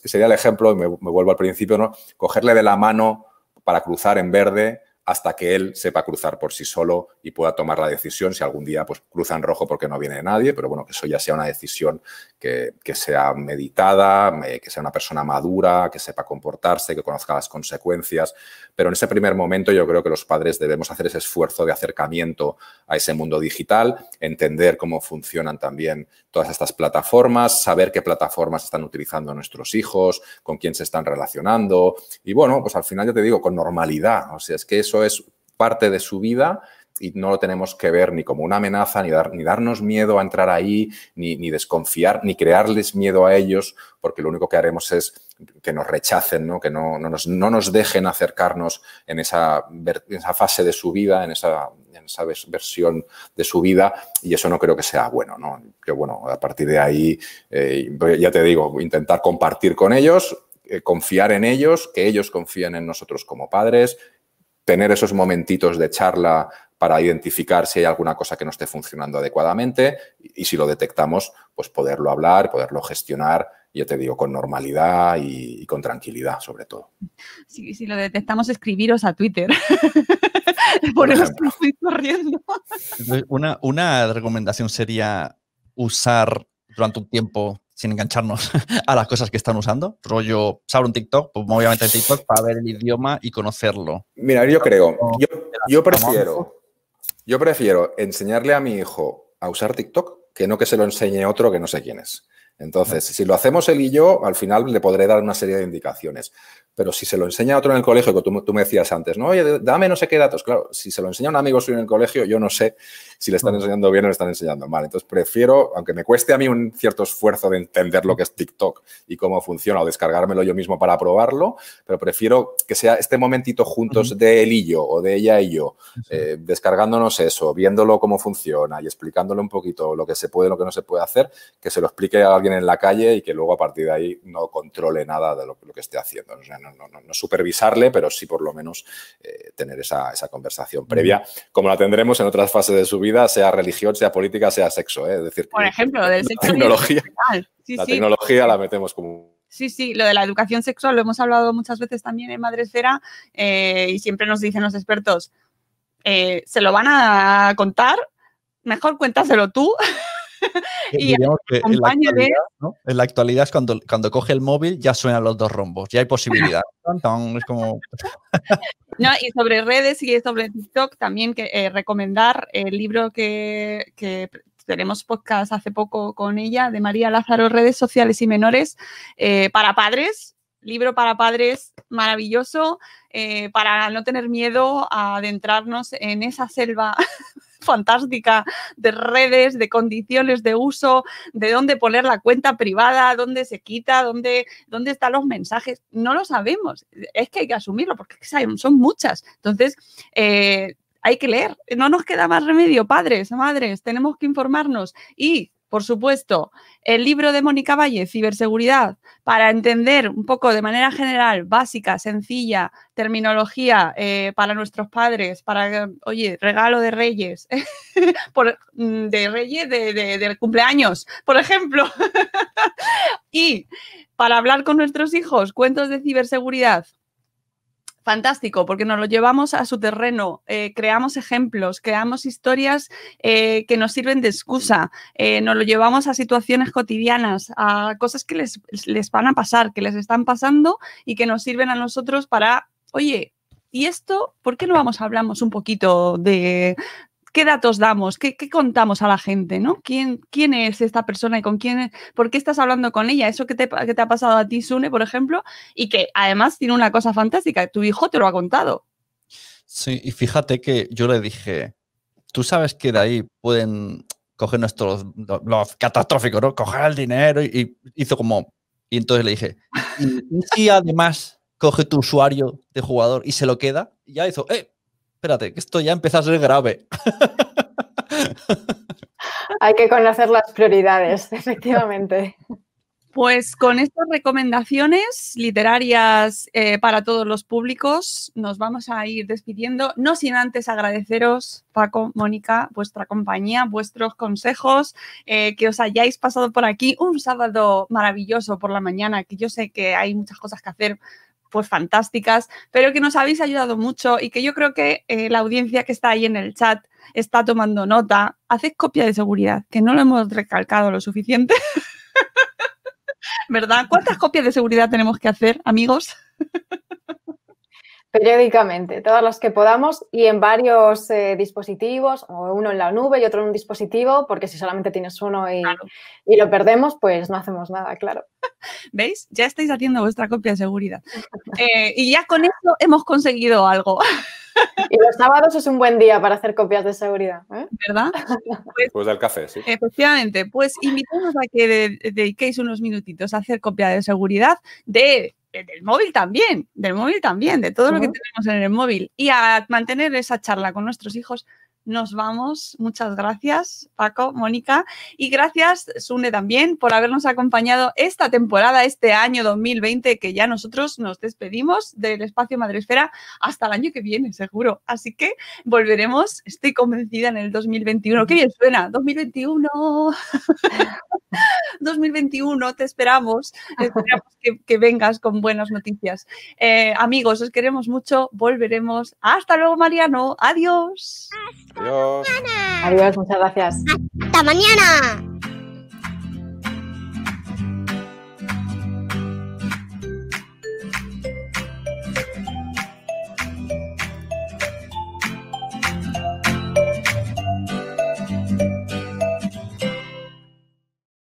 D: sería el ejemplo, me, me, vuelvo al principio, ¿no? cogerle de la mano para cruzar en verde hasta que él sepa cruzar por sí solo y pueda tomar la decisión. Si algún día pues, cruza en rojo porque no viene nadie, pero bueno, que eso ya sea una decisión que, sea meditada, que sea una persona madura, que sepa comportarse, que conozca las consecuencias. Pero en ese primer momento yo creo que los padres debemos hacer ese esfuerzo de acercamiento a ese mundo digital, entender cómo funcionan también todas estas plataformas, saber qué plataformas están utilizando nuestros hijos, con quién se están relacionando. Y bueno, pues al final yo te digo, con normalidad. O sea, es que eso es parte de su vida y no lo tenemos que ver ni como una amenaza, ni, dar, ni darnos miedo a entrar ahí, ni, desconfiar, ni crearles miedo a ellos, porque lo único que haremos es que nos rechacen, ¿no? que no, no, nos, dejen acercarnos en esa, esa, fase de su vida, en esa, esa versión de su vida, y eso no creo que sea bueno. ¿no? Que bueno, a partir de ahí, eh, ya te digo, intentar compartir con ellos, eh, confiar en ellos, que ellos confíen en nosotros como padres, tener esos momentitos de charla para identificar si hay alguna cosa que no esté funcionando adecuadamente y, si lo detectamos, pues poderlo hablar, poderlo gestionar yo te digo, con normalidad y, con tranquilidad, sobre todo.
A: si lo detectamos, escribiros a
B: Twitter. Por eso
D: Una, una
B: recomendación sería usar durante un tiempo sin engancharnos a las cosas que están usando? Rollo, saber un TikTok, pues obviamente TikTok para ver el idioma y conocerlo.
D: Mira, yo creo, yo, prefiero, yo prefiero enseñarle a mi hijo a usar TikTok que no que se lo enseñe otro que no sé quién es. Entonces, si lo hacemos él y yo, al final le podré dar una serie de indicaciones. Pero si se lo enseña otro en el colegio, que tú, me decías antes, no, oye, dame no sé qué datos. Claro, si se lo enseña un amigo suyo en el colegio, yo no sé si le están enseñando bien o le están enseñando mal. Entonces prefiero, aunque me cueste a mí un cierto esfuerzo de entender lo que es TikTok y cómo funciona o descargármelo yo mismo para probarlo, pero prefiero que sea este momentito juntos de él y yo o de ella y yo, eh, descargándonos eso, viéndolo cómo funciona y explicándole un poquito lo que se puede, lo que no se puede hacer, que se lo explique a alguien en la calle y que luego a partir de ahí no controle nada de lo, que esté haciendo. no, supervisarle, pero sí por lo menos eh, tener esa, esa conversación previa, como la tendremos en otras fases de su vida sea religión, sea política, sea sexo. ¿eh? Es decir, Por
A: ejemplo, del sexo. La tecnología, la, tecnología
D: la metemos como
A: Sí, sí, lo de la educación sexual lo hemos hablado muchas veces también en Madresfera eh, y siempre nos dicen los expertos, eh, ¿se lo van a contar? Mejor cuéntaselo tú
B: y en, la actualidad es cuando, cuando coge el móvil ya suenan los dos rombos, ya hay posibilidad. como...
A: y sobre redes y sobre TikTok también que, eh, recomendar el libro que, tenemos podcast hace poco con ella, de María Lázaro, Redes Sociales y Menores, eh, para padres, libro para padres maravilloso, eh, para no tener miedo a adentrarnos en esa selva fantástica de redes, de condiciones de uso, de dónde poner la cuenta privada, dónde se quita, dónde, dónde están los mensajes. No lo sabemos. Es que hay que asumirlo porque son muchas. Entonces, eh, hay que leer. No nos queda más remedio, padres, madres, tenemos que informarnos. Y por supuesto, el libro de Mónica Valle, Ciberseguridad, para entender un poco de manera general, básica, sencilla, terminología eh, para nuestros padres, para, oye, regalo de reyes, mm, de reyes de, de, cumpleaños, por ejemplo. y para hablar con nuestros hijos, cuentos de ciberseguridad, fantástico, porque nos lo llevamos a su terreno, eh, creamos ejemplos, creamos historias eh, que nos sirven de excusa, eh, nos lo llevamos a situaciones cotidianas, a cosas que les, les van a pasar, que les están pasando y que nos sirven a nosotros para, oye, y esto, ¿por qué no vamos hablamos un poquito de, qué datos damos, qué, contamos a la gente, ¿no? ¿Quién, ¿Quién es esta persona y con quién, por qué estás hablando con ella? Eso que te, ha pasado a ti, Sune, por ejemplo, y que además tiene una cosa fantástica, tu hijo te lo ha contado.
B: Sí, y fíjate que yo le dije, tú sabes que de ahí pueden coger nuestros, los, catastróficos, ¿no? Coger el dinero y, hizo como, y entonces le dije, y, además coge tu usuario de jugador y se lo queda, y ya hizo, ¡eh! espérate, que esto ya empieza a ser grave.
C: Hay que conocer las prioridades, efectivamente. Pues con estas
A: recomendaciones literarias eh, para todos los públicos nos vamos a ir despidiendo, no sin antes agradeceros, Paco, Mónica, vuestra compañía, vuestros consejos, eh, que os hayáis pasado por aquí un sábado maravilloso por la mañana, que yo sé que hay muchas cosas que hacer pues fantásticas, pero que nos habéis ayudado mucho y que yo creo que eh, la audiencia que está ahí en el chat está tomando nota. Haced copia de seguridad, que no lo hemos recalcado lo suficiente. ¿Verdad? ¿Cuántas copias de seguridad tenemos que hacer, amigos?
C: Periódicamente, todas las que podamos y en varios eh, dispositivos, o uno en la nube y otro en un dispositivo, porque si solamente tienes uno y, lo perdemos, pues no hacemos nada, claro.
A: ¿Veis? Ya estáis haciendo vuestra copia de seguridad.
C: Eh, y ya con esto hemos conseguido algo. Y los sábados es un buen día para hacer copias de seguridad. ¿eh? ¿Verdad?
D: Pues, pues, del café, sí.
A: Efectivamente, pues invitamos a que dediquéis unos minutitos a hacer copia de seguridad de eh, del móvil también, del móvil también, de todo lo que tenemos en el móvil y a mantener esa charla con nuestros hijos nos vamos. Muchas gracias, Paco, Mónica, y gracias, Sune, también por habernos acompañado esta temporada, este año 2020, que ya nosotros nos despedimos del espacio Madresfera hasta el año que viene, seguro. Así que volveremos, estoy convencida, en el 2021. ¡Qué bien suena! ¡2021! 2021, te esperamos. esperamos que, vengas con buenas noticias. Eh, amigos, os queremos mucho. Volveremos. Hasta luego, Mariano. Adiós.
D: Adiós.
C: Adiós, muchas gracias. Hasta mañana.